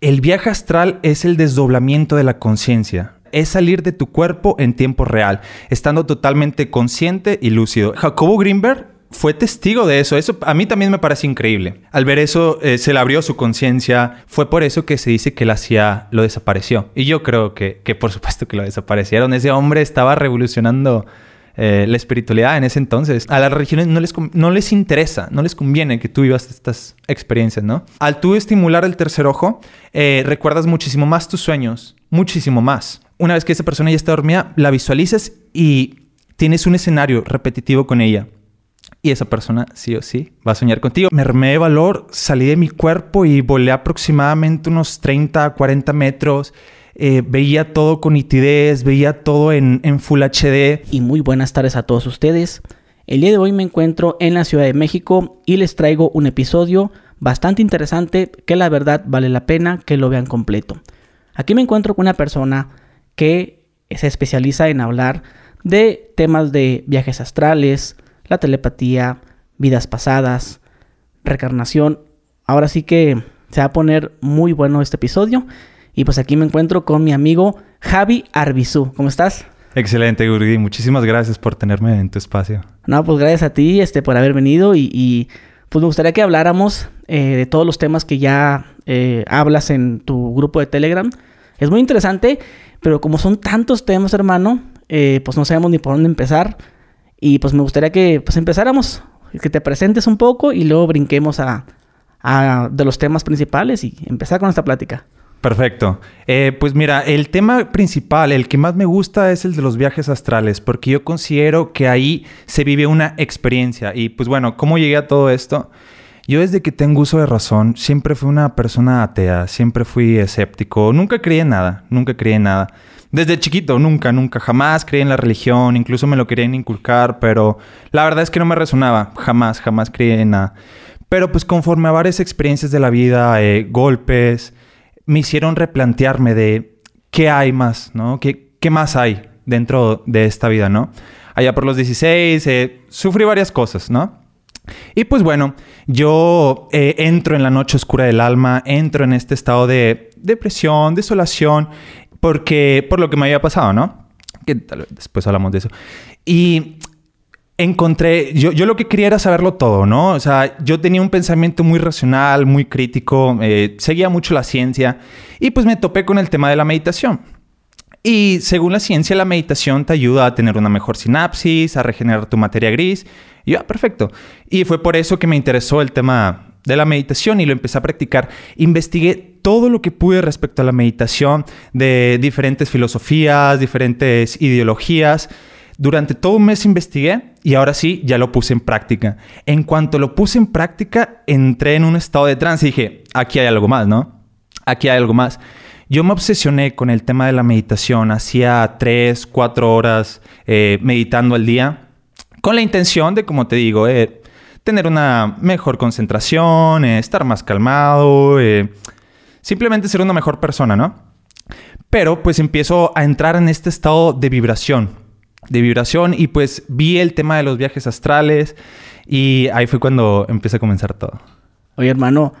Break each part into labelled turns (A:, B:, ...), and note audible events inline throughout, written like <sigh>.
A: El viaje astral es el desdoblamiento de la conciencia. Es salir de tu cuerpo en tiempo real, estando totalmente consciente y lúcido. Jacobo Greenberg fue testigo de eso. Eso a mí también me parece increíble. Al ver eso, eh, se le abrió su conciencia. Fue por eso que se dice que la CIA lo desapareció. Y yo creo que, que por supuesto que lo desaparecieron. Ese hombre estaba revolucionando eh, la espiritualidad en ese entonces. A las religiones no les, no les interesa, no les conviene que tú vivas estas experiencias, ¿no? Al tú estimular el tercer ojo, eh, recuerdas muchísimo más tus sueños, muchísimo más. Una vez que esa persona ya está dormida, la visualizas y tienes un escenario repetitivo con ella. Y esa persona sí o sí va a soñar contigo. Me armé de valor, salí de mi cuerpo y volé aproximadamente unos 30 a 40 metros. Eh, veía todo con nitidez, veía todo en, en Full HD. Y muy buenas tardes a todos ustedes. El día de hoy me encuentro en la Ciudad
B: de México y les traigo un episodio bastante interesante que la verdad vale la pena que lo vean completo. Aquí me encuentro con una persona que se especializa en hablar de temas de viajes astrales, la telepatía, vidas pasadas, recarnación. Ahora sí que se va a poner muy bueno este episodio y pues aquí me encuentro con mi amigo Javi Arbizu. ¿Cómo estás?
A: Excelente, Gurgui. Muchísimas gracias por tenerme en tu espacio.
B: No, pues gracias a ti este, por haber venido y, pues me gustaría que habláramos eh, de todos los temas que ya eh, hablas en tu grupo de Telegram. Es muy interesante, pero como son tantos temas, hermano, eh, pues no sabemos ni por dónde empezar. Y pues me gustaría que pues empezáramos, que te presentes un poco y luego brinquemos a de los temas principales y empezar con esta
A: plática. Perfecto. Eh, pues mira, el tema principal, el que más me gusta es el de los viajes astrales, porque yo considero que ahí se vive una experiencia. Y pues bueno, ¿cómo llegué a todo esto? Yo desde que tengo uso de razón, siempre fui una persona atea, siempre fui escéptico, nunca creí en nada, nunca creí en nada. Desde chiquito, nunca, nunca, jamás creí en la religión, incluso me lo querían inculcar, pero la verdad es que no me resonaba, jamás, jamás creí en nada. Pero pues conforme a varias experiencias de la vida, eh, golpes, me hicieron replantearme de qué hay más, ¿no? ¿Qué, más hay dentro de esta vida, ¿no? Allá por los 16 eh, sufrí varias cosas, ¿no? Y pues bueno, yo eh, entro en la noche oscura del alma, entro en este estado de depresión, desolación, porque por lo que me había pasado, ¿no? Que después hablamos de eso. Y encontré, yo, yo, lo que quería era saberlo todo, ¿no? O sea, yo tenía un pensamiento muy racional, muy crítico, eh, seguía mucho la ciencia y pues me topé con el tema de la meditación. Y según la ciencia, la meditación te ayuda a tener una mejor sinapsis, a regenerar tu materia gris. Y yo, ah, perfecto. Y fue por eso que me interesó el tema de la meditación y lo empecé a practicar. Investigué todo lo que pude respecto a la meditación, de diferentes filosofías, diferentes ideologías. Durante todo un mes investigué y ahora sí, ya lo puse en práctica. En cuanto lo puse en práctica, entré en un estado de trance y dije, aquí hay algo más, ¿no? Aquí hay algo más. Yo me obsesioné con el tema de la meditación, hacía tres, cuatro horas eh, meditando al día, con la intención de, como te digo, eh, tener una mejor concentración, eh, estar más calmado, simplemente ser una mejor persona, ¿no? Pero pues empiezo a entrar en este estado de vibración, de vibración y pues vi el tema de los viajes astrales y ahí fue cuando empecé a comenzar todo.
B: Oye, hermano,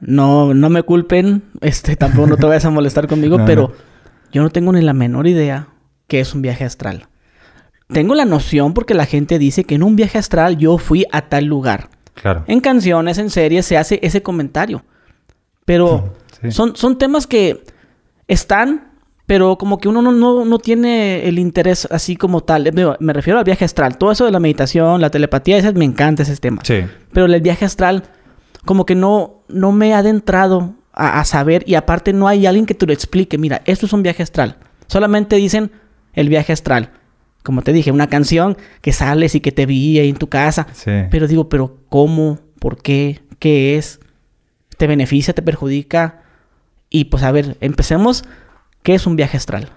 B: no, no me culpen, <laughs> este, tampoco no te vayas a molestar conmigo, <laughs> pero yo no tengo ni la menor idea que es un viaje astral. Tengo la noción porque la gente dice que en un viaje astral yo fui a tal lugar. Claro. En canciones, en series se hace ese comentario. Pero <laughs> son, son temas que están, pero como que uno no, no, tiene el interés así como tal. Me, refiero al viaje astral. Todo eso de la meditación, la telepatía, esas me encanta ese tema. Sí. Pero el viaje astral, como que no, no me ha adentrado a, a, saber y aparte no hay alguien que te lo explique. Mira, esto es un viaje astral. Solamente dicen el viaje astral. Como te dije, una canción que sales y que te vi ahí en tu casa. Sí. Pero digo, pero ¿cómo? ¿Por qué? ¿Qué es? ¿Te beneficia? ¿Te perjudica?
A: Y pues a ver, empecemos ¿Qué es un viaje astral?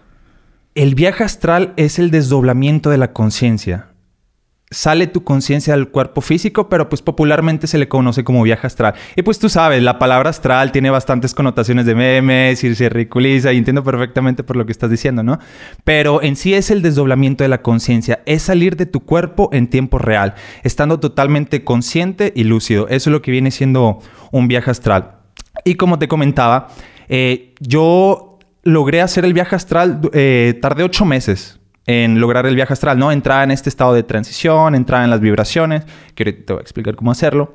A: El viaje astral es el desdoblamiento de la conciencia. Sale tu conciencia al cuerpo físico, pero pues popularmente se le conoce como viaje astral. Y pues tú sabes, la palabra astral tiene bastantes connotaciones de memes y se ridiculiza y entiendo perfectamente por lo que estás diciendo, ¿no? Pero en sí es el desdoblamiento de la conciencia, es salir de tu cuerpo en tiempo real, estando totalmente consciente y lúcido. Eso es lo que viene siendo un viaje astral. Y como te comentaba, eh, yo logré hacer el viaje astral, eh, tardé ocho meses en lograr el viaje astral, ¿no? Entrar en este estado de transición, entrar en las vibraciones, que te voy a explicar cómo hacerlo.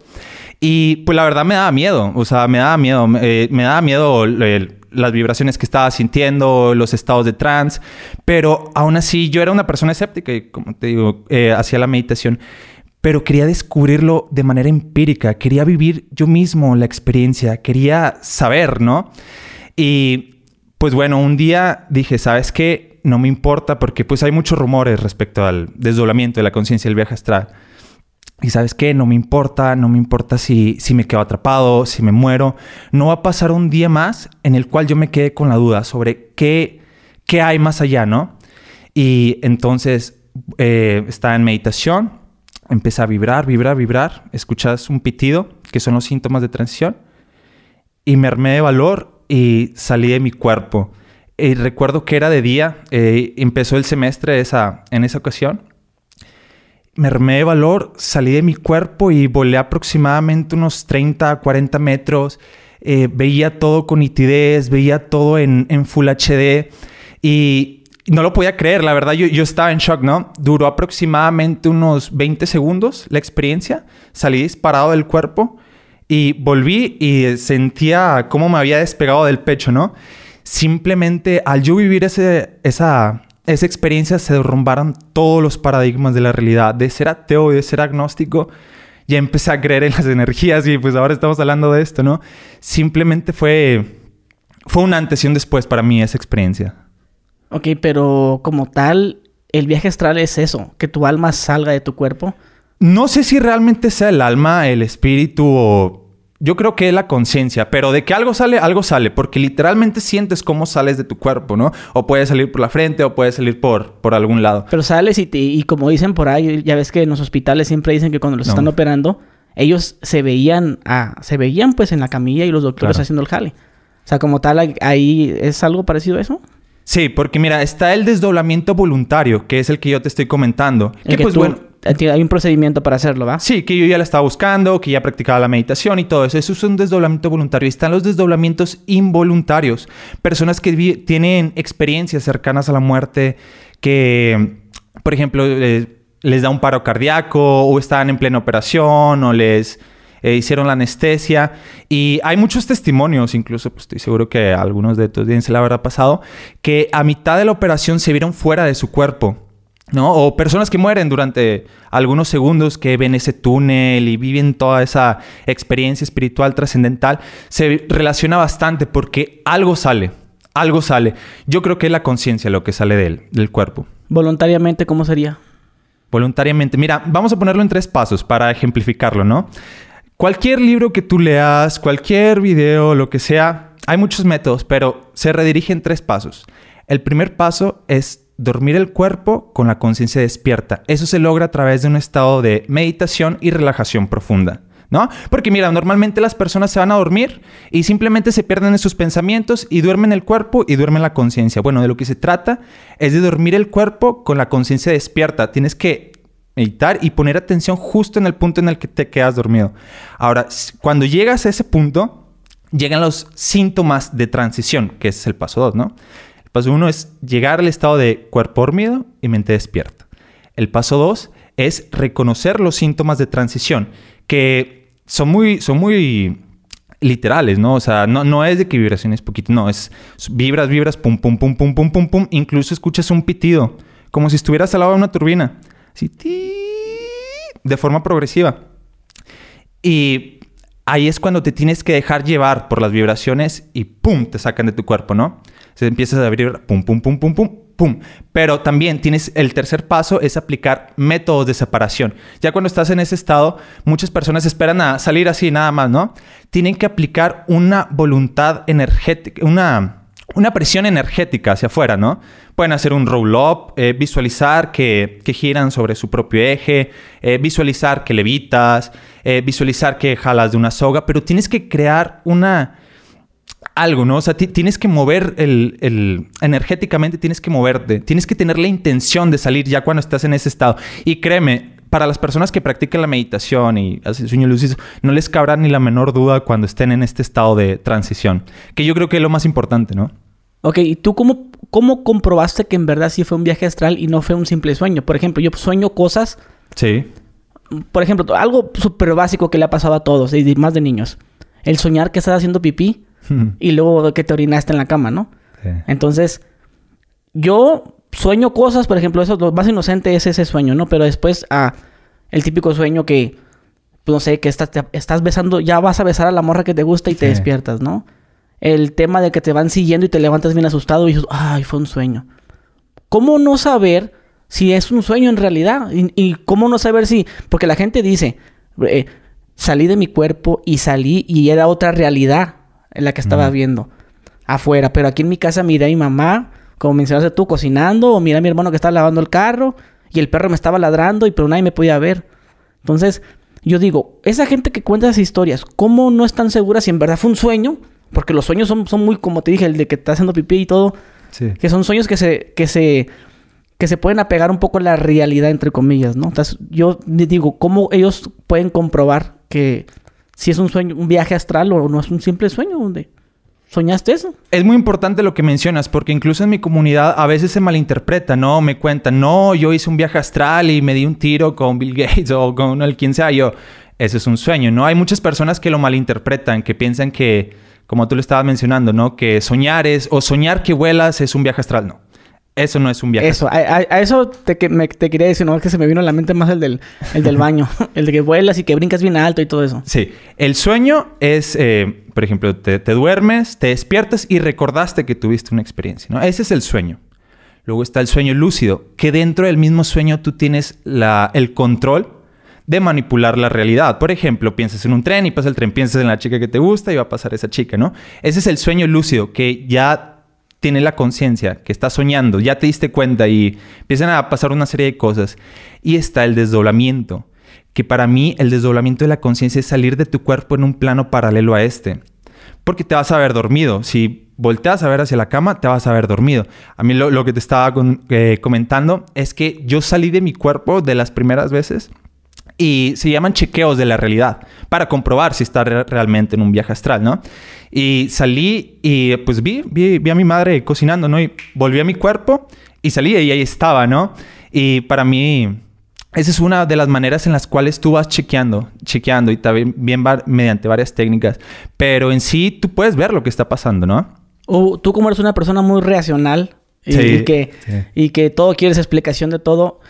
A: Y pues la verdad me daba miedo, o sea, me daba miedo, me eh, daba miedo las vibraciones que estaba sintiendo, los estados de trance, pero aún así yo era una persona escéptica y como te digo, eh, hacía la meditación, pero quería descubrirlo de manera empírica, quería vivir yo mismo la experiencia, quería saber, ¿no? Y pues bueno, un día dije, ¿sabes qué? No me importa porque pues hay muchos rumores respecto al desdoblamiento de la conciencia del viaje astral. Y sabes qué, no me importa, no me importa si, si me quedo atrapado, si me muero. No va a pasar un día más en el cual yo me quede con la duda sobre qué, qué hay más allá, ¿no? Y entonces eh, estaba en meditación, empecé a vibrar, vibrar, vibrar. Escuchas un pitido, que son los síntomas de transición. Y me armé de valor y salí de mi cuerpo. Y recuerdo que era de día, eh, empezó el semestre esa, en esa ocasión. Me armé de valor, salí de mi cuerpo y volé aproximadamente unos 30 a 40 metros. Eh, veía todo con nitidez, veía todo en, en Full HD y no lo podía creer, la verdad yo, yo estaba en shock, ¿no? Duró aproximadamente unos 20 segundos la experiencia, salí disparado del cuerpo y volví y sentía cómo me había despegado del pecho, ¿no? Simplemente al yo vivir ese, esa, esa experiencia se derrumbaron todos los paradigmas de la realidad, de ser ateo y de ser agnóstico. Y empecé a creer en las energías y pues ahora estamos hablando de esto, ¿no? Simplemente fue, fue un antes y un después para mí esa experiencia.
B: Ok, pero como tal, el viaje astral es eso, que tu alma salga de tu cuerpo.
A: No sé si realmente sea el alma, el espíritu o yo creo que es la conciencia, pero de que algo sale, algo sale, porque literalmente sientes cómo sales de tu cuerpo, ¿no? O puedes salir por la frente o puedes salir por, por algún lado.
B: Pero sales y, y como dicen por ahí, ya ves que en los hospitales siempre dicen que cuando los están operando, ellos se veían, a, se veían pues en la camilla y los doctores haciendo el jale. O sea, como tal, ahí es algo parecido a eso.
A: Sí, porque mira, está el desdoblamiento voluntario, que es el que yo te estoy comentando. que, pues bueno hay un procedimiento para hacerlo, ¿va? Sí, que yo ya la estaba buscando, que ya practicaba la meditación y todo eso. Eso es un desdoblamiento voluntario. Están los desdoblamientos involuntarios. Personas que tienen experiencias cercanas a la muerte, que, por ejemplo, les, da un paro cardíaco o están en plena operación o les... Eh, hicieron la anestesia y hay muchos testimonios, incluso pues, estoy seguro que algunos de estos días se la habrá pasado, que a mitad de la operación se vieron fuera de su cuerpo ¿no? O personas que mueren durante algunos segundos que ven ese túnel y viven toda esa experiencia espiritual trascendental, se relaciona bastante porque algo sale, algo sale. Yo creo que es la conciencia lo que sale del cuerpo.
B: Voluntariamente, ¿cómo sería?
A: Voluntariamente. Mira, vamos a ponerlo en tres pasos para ejemplificarlo, ¿no? Cualquier libro que tú leas, cualquier video, lo que sea, hay muchos métodos, pero se redirigen tres pasos. El primer paso es dormir el cuerpo con la conciencia despierta. Eso se logra a través de un estado de meditación y relajación profunda. ¿No? Porque mira, normalmente las personas se van a dormir y simplemente se pierden en sus pensamientos y duermen el cuerpo y duermen la conciencia. Bueno, de lo que se trata es de dormir el cuerpo con la conciencia despierta. Tienes que meditar y poner atención justo en el punto en el que te quedas dormido. Ahora, cuando llegas a ese punto, llegan los síntomas de transición, que es el paso 2, ¿no? paso uno es llegar al estado de cuerpo dormido y mente despierta. El paso dos es reconocer los síntomas de transición, que son muy, son muy literales, ¿no? O sea, no, no es de que vibraciones poquito, no, es vibras, vibras, pum, pum, pum, pum, pum, pum, pum. Incluso escuchas un pitido, como si estuvieras al lado de una turbina, así, de forma progresiva. Y ahí es cuando te tienes que dejar llevar por las vibraciones y pum, te sacan de tu cuerpo, ¿no? Empiezas a abrir, pum, pum, pum, pum, pum, pum. Pero también tienes el tercer paso, es aplicar métodos de separación. Ya cuando estás en ese estado, muchas personas esperan a salir así nada más, ¿no? Tienen que aplicar una voluntad energética, una una presión energética hacia afuera, ¿no? Pueden hacer un roll-up, eh, visualizar que, giran sobre su propio eje, eh, visualizar que levitas, eh, visualizar que jalas de una soga, pero tienes que crear una, algo, ¿no? O sea, tienes que mover el, energéticamente, tienes que moverte, tienes que tener la intención de salir ya cuando estás en ese estado. Y créeme, para las personas que practican la meditación y hacen sueño lucido, no les cabrá ni la menor duda cuando estén en este estado de transición, que yo creo que es lo más importante, ¿no?
B: Ok, ¿y tú cómo, cómo comprobaste que en verdad sí fue un viaje astral y no fue un simple sueño? Por ejemplo, yo sueño cosas. Sí. Por ejemplo, algo súper básico que le ha pasado a todos, y más de niños. El soñar que estás haciendo pipí <laughs> Y luego que te orinaste en la cama, ¿no? Entonces, yo sueño cosas, por ejemplo, eso, lo más inocente es ese sueño, ¿no? Pero después, ah, el típico sueño que, no sé, que estás besando, ya vas a besar a la morra que te gusta y te despiertas, ¿no? El tema de que te van siguiendo y te levantas bien asustado y dices, ay, fue un sueño. ¿Cómo no saber si es un sueño en realidad? Y, cómo no saber si, porque la gente dice, eh, salí de mi cuerpo y salí y era otra realidad la que estaba viendo afuera. Pero aquí en mi casa miré a mi mamá, como mencionaste tú, cocinando, o miré a mi hermano que estaba lavando el carro, y el perro me estaba ladrando, y pero nadie me podía ver. Entonces, yo digo, esa gente que cuenta esas historias, ¿cómo no están seguras si en verdad fue un sueño? Porque los sueños son, son muy, como te dije, el de que está haciendo pipí y todo. Que son sueños que se, que se, que se pueden apegar un poco a la realidad, entre comillas, ¿no? Entonces, yo digo, ¿cómo ellos pueden comprobar que si es un sueño, un viaje astral o no es un simple sueño donde
A: soñaste eso. Es muy importante lo que mencionas, porque incluso en mi comunidad a veces se malinterpreta, ¿no? Me cuentan, no, yo hice un viaje astral y me di un tiro con Bill <laughs> Gates o con el quien sea. Yo, ese es un sueño, ¿no? Hay muchas personas que lo malinterpretan, que piensan que, como tú lo estabas mencionando, ¿no? Que soñar es, o soñar que vuelas es un viaje astral, no. Eso no es un viaje. Eso,
B: a, eso te, quería decir, no, es que se me vino a la mente más el del, baño, <laughs> el de que vuelas y que brincas bien alto y
A: todo eso. Sí, el sueño es, eh, por ejemplo, te, duermes, te despiertas y recordaste que tuviste una experiencia, ¿no? Ese es el sueño. Luego está el sueño lúcido, que dentro del mismo sueño tú tienes la, el control de manipular la realidad. Por ejemplo, piensas en un tren y pasa el tren, piensas en la chica que te gusta y va a pasar esa chica, ¿no? Ese es el sueño lúcido, que ya tiene la conciencia, que está soñando, ya te diste cuenta y empiezan a pasar una serie de cosas. Y está el desdoblamiento, que para mí el desdoblamiento de la conciencia es salir de tu cuerpo en un plano paralelo a este, porque te vas a ver dormido. Si volteas a ver hacia la cama, te vas a ver dormido. A mí lo, que te estaba eh, comentando es que yo salí de mi cuerpo de las primeras veces y se llaman chequeos de la realidad para comprobar si está realmente en un viaje astral, ¿no? Y salí y pues vi, vi, vi, a mi madre cocinando, ¿no? Y volví a mi cuerpo y salí y ahí estaba, ¿no? Y para mí, esa es una de las maneras en las cuales tú vas chequeando, chequeando y también bien mediante varias técnicas. Pero en sí tú puedes ver lo que está pasando, ¿no?
B: O tú como eres una persona muy reaccional
A: y, que,
B: y que todo quieres explicación de todo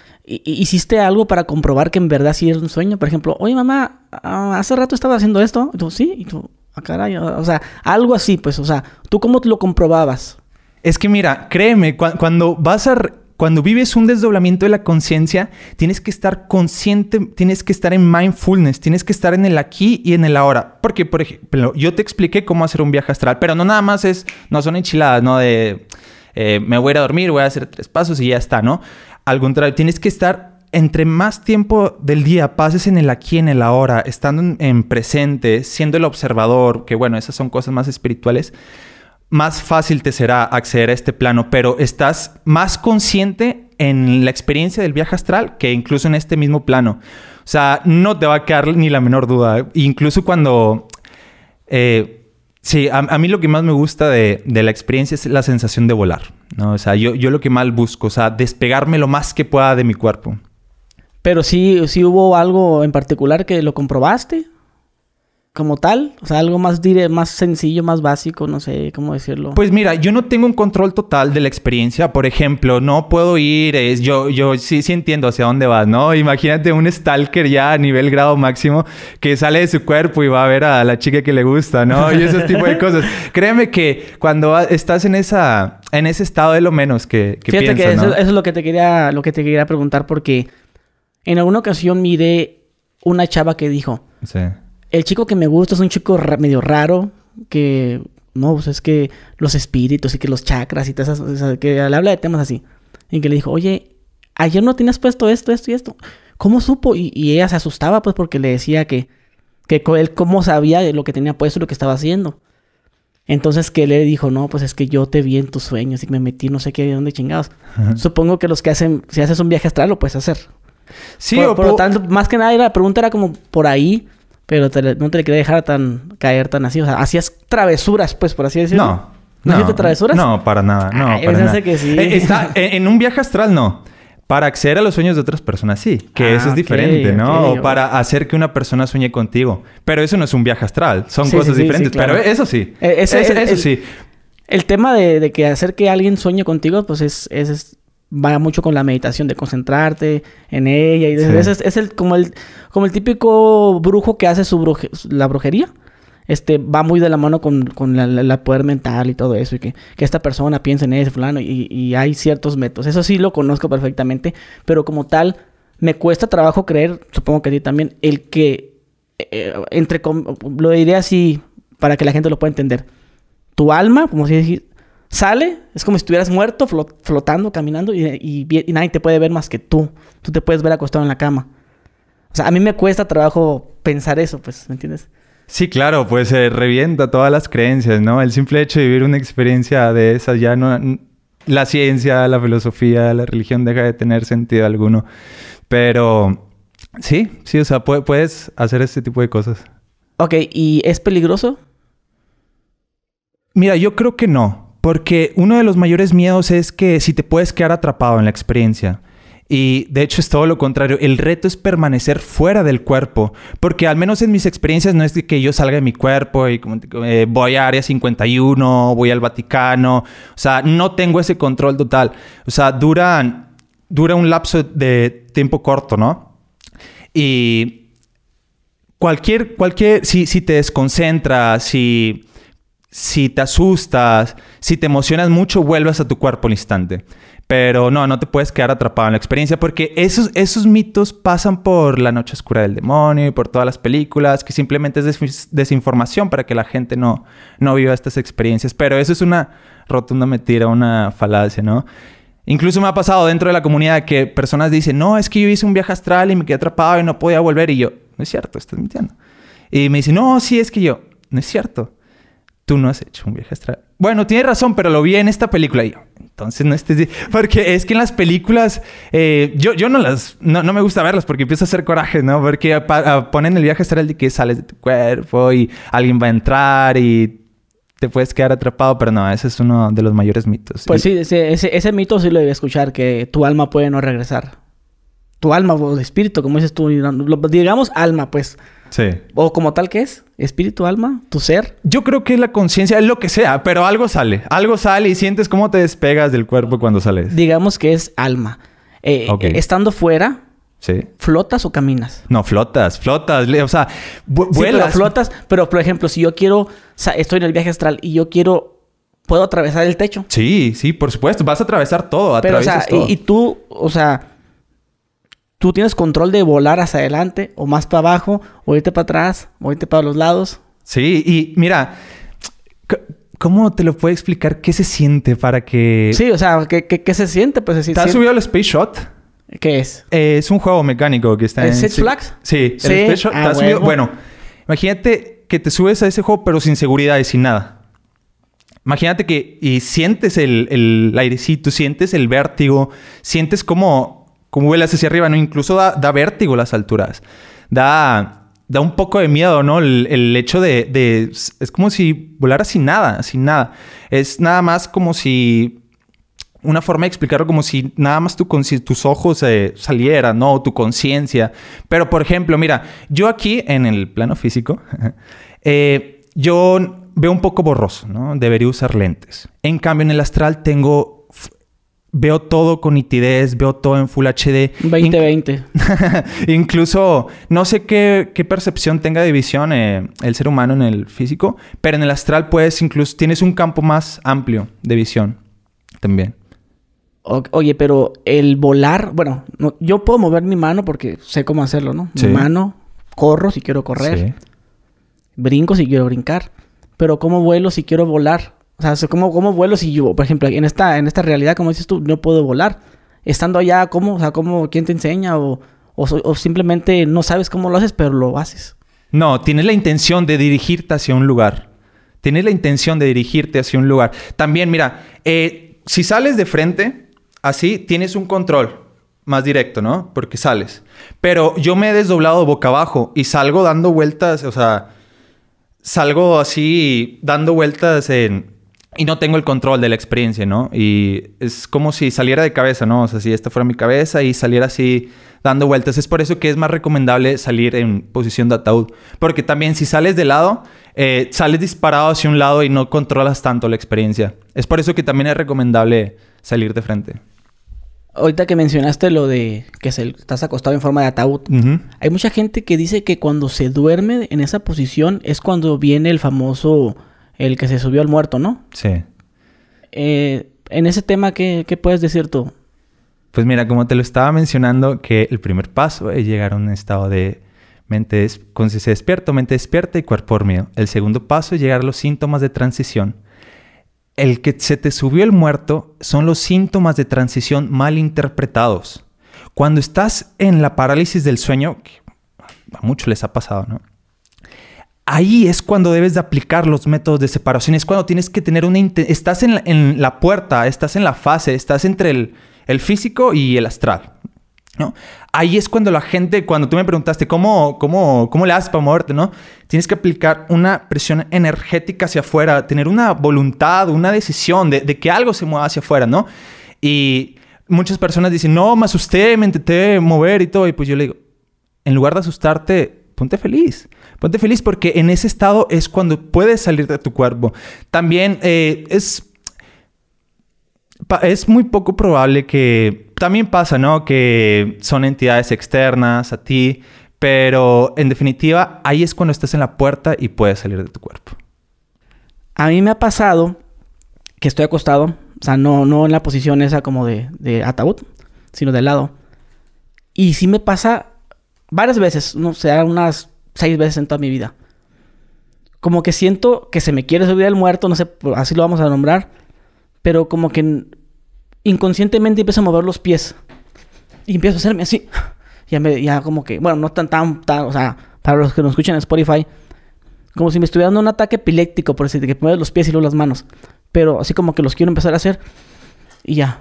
B: ¿Hiciste algo para comprobar que en verdad sí es un sueño? Por ejemplo, oye mamá, ah, hace rato estaba haciendo esto. Y tú, sí, y tú, ah, caray, o sea, algo así, pues, o sea, ¿tú cómo lo
A: comprobabas? Es que mira, créeme, cuando vas a cuando vives un desdoblamiento de la conciencia, tienes que estar consciente, tienes que estar en mindfulness, tienes que estar en el aquí y en el ahora. Porque, por ejemplo, yo te expliqué cómo hacer un viaje astral, pero no nada más es, no son enchiladas, ¿no? De eh, me voy a ir a dormir, voy a hacer tres pasos y ya está, ¿no? Al contrario, tienes que estar entre más tiempo del día pases en el aquí, en el ahora, estando en, presente, siendo el observador, que bueno, esas son cosas más espirituales, más fácil te será acceder a este plano, pero estás más consciente en la experiencia del viaje astral que incluso en este mismo plano. O sea, no te va a quedar ni la menor duda. Incluso cuando eh, Sí, a, mí lo que más me gusta de, la experiencia es la sensación de volar, ¿no? O sea, yo, lo que mal busco, o sea, despegarme lo más que pueda de mi cuerpo.
B: Pero sí, sí hubo algo en particular que lo comprobaste como tal, o sea, algo más más sencillo, más básico, no sé cómo decirlo.
A: Pues mira, yo no tengo un control total de la experiencia, por ejemplo, no puedo ir, yo, yo sí, sí entiendo hacia dónde vas, ¿no? Imagínate un stalker ya a nivel grado máximo que sale de su cuerpo y va a ver a la chica que le gusta, ¿no? Y ese tipo de cosas. <laughs> Créeme que cuando estás en esa, en ese estado de lo menos que, que Fíjate que eso, es
B: lo que te quería, lo que te quería preguntar porque en alguna ocasión miré una chava que dijo, sí el chico que me gusta es un chico medio raro, que no, pues es que los espíritus y que los chakras y todas esas, que habla de temas así. Y que le dijo, oye, ayer no tenías puesto esto, esto y esto. ¿Cómo supo? Y, ella se asustaba, pues, porque le decía que, que él cómo sabía lo que tenía puesto y lo que estaba haciendo. Entonces que le dijo, no, pues es que yo te vi en tus sueños y me metí no sé qué de dónde chingados. Supongo que los que hacen, si haces un viaje astral, lo puedes hacer. Sí, por lo tanto, más que nada la pregunta era como por ahí pero no te le quería dejar tan caer tan así. O sea, hacías travesuras, pues, por así decirlo. No. ¿No, hiciste travesuras? No, para nada.
A: No, para nada. Que sí. Eh, eh, en un viaje astral, no. Para acceder a los sueños de otras personas, sí. Que eso es ah, diferente, ¿no? O para hacer que una persona sueñe contigo. Pero eso no es un viaje astral. Son cosas diferentes. Pero eso sí. Eh, eso sí. El
B: tema de, que hacer que alguien sueñe contigo, pues es va mucho con la meditación, de concentrarte en ella. Y es, el, como, el, como el típico brujo que hace su la brujería. Este, va muy de la mano con, con la, poder mental y todo eso. Y que, esta persona piensa en ese fulano. Y, hay ciertos métodos. Eso sí lo conozco perfectamente. Pero como tal, me cuesta trabajo creer, supongo que a ti también, el que, eh, lo diré así para que la gente lo pueda entender. Tu alma, como si sale, es como si estuvieras muerto, flotando, caminando y, nadie te puede ver más que tú. Tú te puedes ver acostado en la cama. O sea, a mí me cuesta trabajo pensar eso, pues, ¿me entiendes?
A: Sí, claro, pues se revienta todas las creencias, ¿no? El simple hecho de vivir una experiencia de esas ya no... La ciencia, la filosofía, la religión deja de tener sentido alguno. Pero sí, sí, o sea, puedes hacer este tipo de cosas.
B: Ok, ¿y es peligroso?
A: Mira, yo creo que no. Porque uno de los mayores miedos es que si te puedes quedar atrapado en la experiencia. Y de hecho es todo lo contrario, el reto es permanecer fuera del cuerpo, porque al menos en mis experiencias no es que yo salga de mi cuerpo y eh, voy a Área 51, voy al Vaticano, o sea, no tengo ese control total, o sea, duran, dura un lapso de tiempo corto, ¿no? Y cualquier, cualquier, si, si te desconcentras, si si te asustas, si te emocionas mucho, vuelvas a tu cuerpo al instante. Pero no, no te puedes quedar atrapado en la experiencia porque esos, esos mitos pasan por La Noche Oscura del Demonio y por todas las películas, que simplemente es desinformación para que la gente no, no viva estas experiencias. Pero eso es una rotunda mentira, una falacia, ¿no? Incluso me ha pasado dentro de la comunidad que personas dicen, no, es que yo hice un viaje astral y me quedé atrapado y no podía volver. Y yo, no es cierto, estás mintiendo. Y me dicen, no, sí, es que yo, no es cierto tú no has hecho un viaje astral. Bueno, tienes razón, pero lo vi en esta película. yo, entonces no estés... Porque es que en las películas... Eh, yo, yo no las... No, me gusta verlas porque empiezo a hacer coraje, ¿no? Porque ah, ponen el viaje astral de que sales de tu cuerpo y alguien va a entrar y te puedes quedar atrapado, pero no, ese es uno de los mayores mitos. Pues sí,
B: ese, ese, mito sí lo debía escuchar, que tu alma puede no regresar. Tu alma o espíritu, como dices tú, digamos alma, pues Sí. O como tal que es, espíritu, alma, tu ser. Yo creo que es la conciencia, es lo que sea, pero algo sale,
A: algo sale y sientes cómo te despegas del cuerpo cuando sales.
B: Digamos que es alma. Eh, eh, estando fuera, Sí. ¿Flotas o caminas?
A: No, flotas, flotas. O sea, vuelas. vuelas. flotas,
B: pero por ejemplo, si yo quiero, estoy en el viaje astral y yo quiero, ¿puedo atravesar el techo?
A: Sí, sí, por supuesto. Vas a atravesar todo. Pero, o sea, y,
B: tú, o sea, tú tienes control de volar hacia adelante o más para abajo, o irte para atrás, o irte para los lados.
A: Sí, y mira, ¿cómo te lo puedo explicar? ¿Qué se siente para que...? Sí,
B: o sea, ¿qué, se siente? Pues, así. ¿Te has subido
A: al Space Shot? ¿Qué es? Eh, es un juego mecánico que está ¿El en... ¿Six Flags? Sí. el Space Shot. Ah, bueno. imagínate que te subes a ese juego pero sin seguridad y sin nada. Imagínate que y sientes el, el airecito, sientes el vértigo, sientes como como vuelas hacia arriba, ¿no? Incluso da, vértigo las alturas. Da, da un poco de miedo, ¿no? El, hecho de, Es como si volara sin nada, sin nada. Es nada más como si... Una forma de explicarlo como si nada más tu, tus ojos eh, salieran, ¿no? Tu conciencia. Pero, por ejemplo, mira, yo aquí en el plano físico, <laughs> eh, yo veo un poco borroso, ¿no? Debería usar lentes. En cambio, en el astral tengo veo todo con nitidez, veo todo en Full HD. 2020. <laughs> Incluso no sé qué, percepción tenga de visión eh, el ser humano en el físico, pero en el astral puedes incluso tienes un campo más amplio de visión también. oye, pero el volar, bueno,
B: yo puedo mover mi mano porque sé cómo hacerlo, ¿no? Mi mano, corro si quiero correr, brinco si quiero brincar, pero ¿cómo vuelo si quiero volar? O sea, ¿cómo, vuelo si yo, por ejemplo, en esta, en esta realidad, como dices tú, no puedo volar? Estando allá, ¿cómo? O sea, ¿cómo, ¿quién te enseña? O, simplemente no sabes cómo lo haces, pero lo haces.
A: No, tienes la intención de dirigirte hacia un lugar. Tienes la intención de dirigirte hacia un lugar. También, mira, eh, si sales de frente, así, tienes un control más directo, ¿no? Porque sales. Pero yo me he desdoblado boca abajo y salgo dando vueltas, o sea, salgo así dando vueltas en y no tengo el control de la experiencia, ¿no? Y es como si saliera de cabeza, ¿no? O sea, si esta fuera mi cabeza y saliera así dando vueltas. Es por eso que es más recomendable salir en posición de ataúd. Porque también si sales de lado, eh, sales disparado hacia un lado y no controlas tanto la experiencia. Es por eso que también es recomendable salir de frente.
B: Ahorita que mencionaste lo de que estás acostado en forma de ataúd, hay mucha gente que dice que cuando se duerme en esa posición es cuando viene el famoso el que se subió al muerto, ¿no? Sí. Eh, en ese tema, ¿qué, puedes decir tú?
A: Pues mira, como te lo estaba mencionando, que el primer paso es eh, llegar a un estado de mente se despierto, mente despierta y cuerpo dormido. El segundo paso es llegar a los síntomas de transición. El que se te subió el muerto son los síntomas de transición mal interpretados. Cuando estás en la parálisis del sueño, a muchos les ha pasado, ¿no? ahí es cuando debes de aplicar los métodos de separación, es cuando tienes que tener una... Estás en la, puerta, estás en la fase, estás entre el, físico y el astral. ¿no? Ahí es cuando la gente, cuando tú me preguntaste cómo, cómo, cómo le haces para moverte, ¿no? Tienes que aplicar una presión energética hacia afuera, tener una voluntad, una decisión de, que algo se mueva hacia afuera, ¿no? Y muchas personas dicen, no, me asusté, me intenté mover y todo. Y pues yo le digo, en lugar de asustarte, ponte feliz. Ponte feliz porque en ese estado es cuando puedes salir de tu cuerpo. También eh, es, es muy poco probable que... También pasa, ¿no? Que son entidades externas a ti, pero en definitiva ahí es cuando estás en la puerta y puedes salir de tu cuerpo. A mí me ha pasado que estoy
B: acostado, o sea, no, no en la posición esa como de, ataúd, sino de lado. Y sí me pasa varias veces, no o sea, unas seis veces en toda mi vida. Como que siento que se me quiere subir al muerto, no sé, pues, así lo vamos a nombrar, pero como que inconscientemente empiezo a mover los pies y empiezo a hacerme así. Ya, me, ya como que, bueno, no tan, tan, o sea, para los que nos escuchan en Spotify, como si me estuviera dando un ataque epiléptico, por decir, que mueve los pies y luego las manos. Pero así como que los quiero empezar a hacer y ya,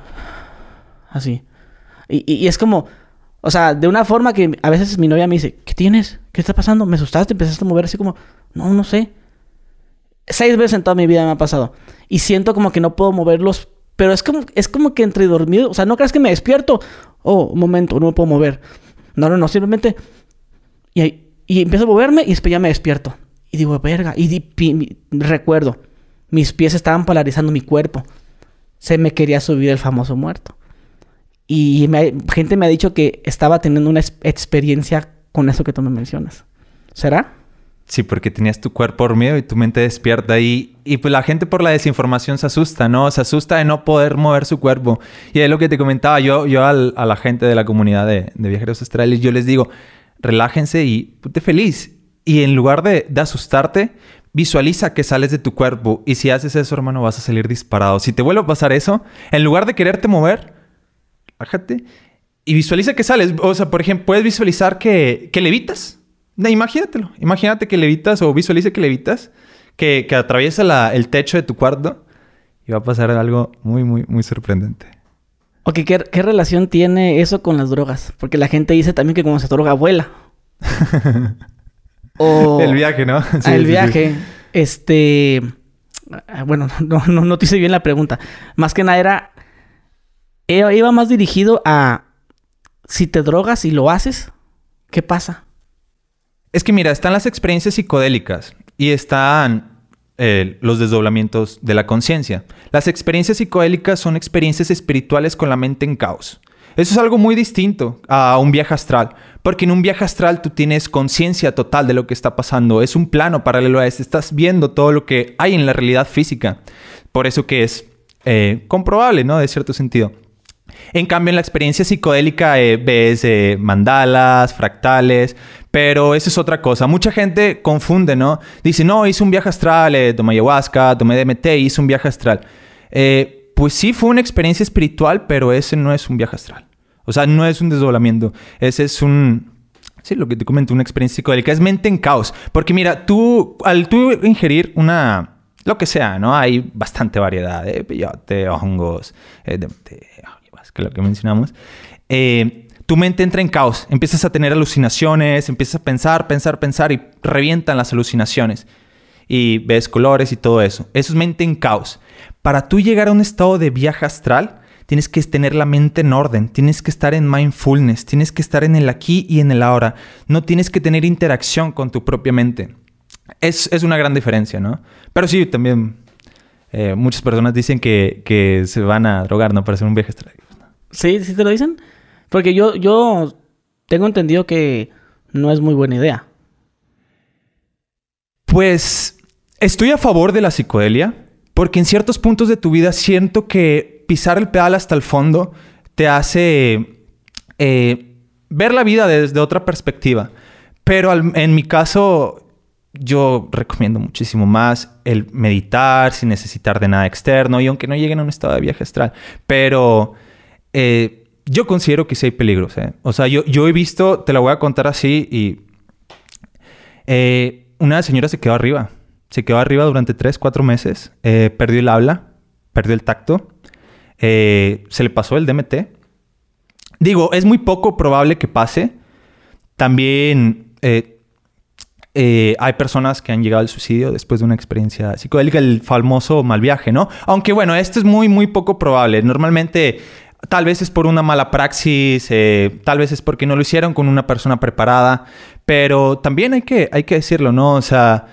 B: así. y es como, o sea, de una forma que a veces mi novia me dice, ¿qué tienes? ¿Qué está pasando? Me asustaste, empezaste a mover así como, no, no sé. Seis veces en toda mi vida me ha pasado. Y siento como que no puedo moverlos, pero es como, es como que entre dormido, o sea, no creas que me despierto. Oh, un momento, no me puedo mover. No, no, no, simplemente... Y, y empiezo a moverme y después ya me despierto. Y digo, verga, y, recuerdo, mis pies estaban polarizando mi cuerpo. Se me quería subir el famoso muerto. Y gente me ha dicho que estaba teniendo una experiencia con eso que tú me mencionas. ¿Será?
A: Sí, porque tenías tu cuerpo dormido y tu mente despierta. Y, y pues la gente por la desinformación se asusta, ¿no? Se asusta de no poder mover su cuerpo. Y es lo que te comentaba yo, yo a la gente de la comunidad de, viajeros australes, yo les digo, relájense y ponte feliz. Y en lugar de, de asustarte, Visualiza que sales de tu cuerpo y si haces eso, hermano, vas a salir disparado. Si te vuelve a pasar eso, en lugar de quererte mover, bájate y visualiza que sales. O sea, por ejemplo, puedes visualizar que, que levitas. Imagínatelo. Imagínate que levitas o visualiza que levitas, que, que atraviesa el techo de tu cuarto y va a pasar algo muy, muy, muy sorprendente.
B: Ok, ¿qué, relación tiene eso con las drogas? Porque la gente dice también que como se droga vuela. <laughs> El viaje, ¿no? <laughs> el viaje. Este... Ah, bueno, <laughs> no, no, no te hice bien la pregunta. Más que nada era iba más dirigido a si te drogas y lo haces, ¿qué pasa?
A: Es que mira, están las experiencias psicodélicas y están eh, los desdoblamientos de la conciencia. Las experiencias psicodélicas son experiencias espirituales con la mente en caos. Eso es algo muy distinto a un viaje astral, porque en un viaje astral tú tienes conciencia total de lo que está pasando, es un plano paralelo a este, estás viendo todo lo que hay en la realidad física. Por eso que es eh, comprobable, ¿no? De cierto sentido. En cambio, en la experiencia psicodélica eh, ves eh, mandalas, fractales, pero eso es otra cosa. Mucha gente confunde, ¿no? Dice, no, hice un viaje astral, eh, tomé ayahuasca, tomé DMT, hice un viaje astral. pues sí, fue una experiencia espiritual, pero ese no es un viaje astral. O sea, no es un desdoblamiento. Ese es un... Sí, lo que te comento, una experiencia psicodélica. Es mente en caos. Porque mira, tú, al tú ingerir una... Lo que sea, ¿no? Hay bastante variedad de peyote, hongos, DMT, que lo que mencionamos, eh, tu mente entra en caos, empiezas a tener alucinaciones, empiezas a pensar, pensar, pensar y revientan las alucinaciones. Y ves colores y todo eso. Eso es mente en caos. Para tú llegar a un estado de viaje astral, tienes que tener la mente en orden, tienes que estar en mindfulness, tienes que estar en el aquí y en el ahora. No tienes que tener interacción con tu propia mente. Es, una gran diferencia, ¿no? Pero sí, también eh, muchas personas dicen que, que, se van a drogar, ¿no? Para hacer un viaje astral. Sí, sí te lo dicen. Porque yo,
B: yo tengo entendido que no es muy buena idea.
A: Pues estoy a favor de la psicodelia, porque en ciertos puntos de tu vida siento que pisar el pedal hasta el fondo te hace eh, ver la vida desde otra perspectiva. Pero en mi caso, yo recomiendo muchísimo más el meditar sin necesitar de nada externo y aunque no lleguen a un estado de viaje astral. Pero eh, yo considero que sí hay peligros. ¿eh? O sea, yo, yo he visto, te la voy a contar así, y eh, una señora se quedó arriba. Se quedó arriba durante 3, 4 meses. perdió el habla, perdió el tacto. se le pasó el DMT. Digo, es muy poco probable que pase. También hay personas que han llegado al suicidio después de una experiencia psicodélica, el famoso mal viaje, ¿no? Aunque bueno, esto es muy, muy poco probable. Normalmente Tal vez es por una mala praxis, eh, tal vez es porque no lo hicieron con una persona preparada, pero también hay que, hay que decirlo, ¿no? O sea,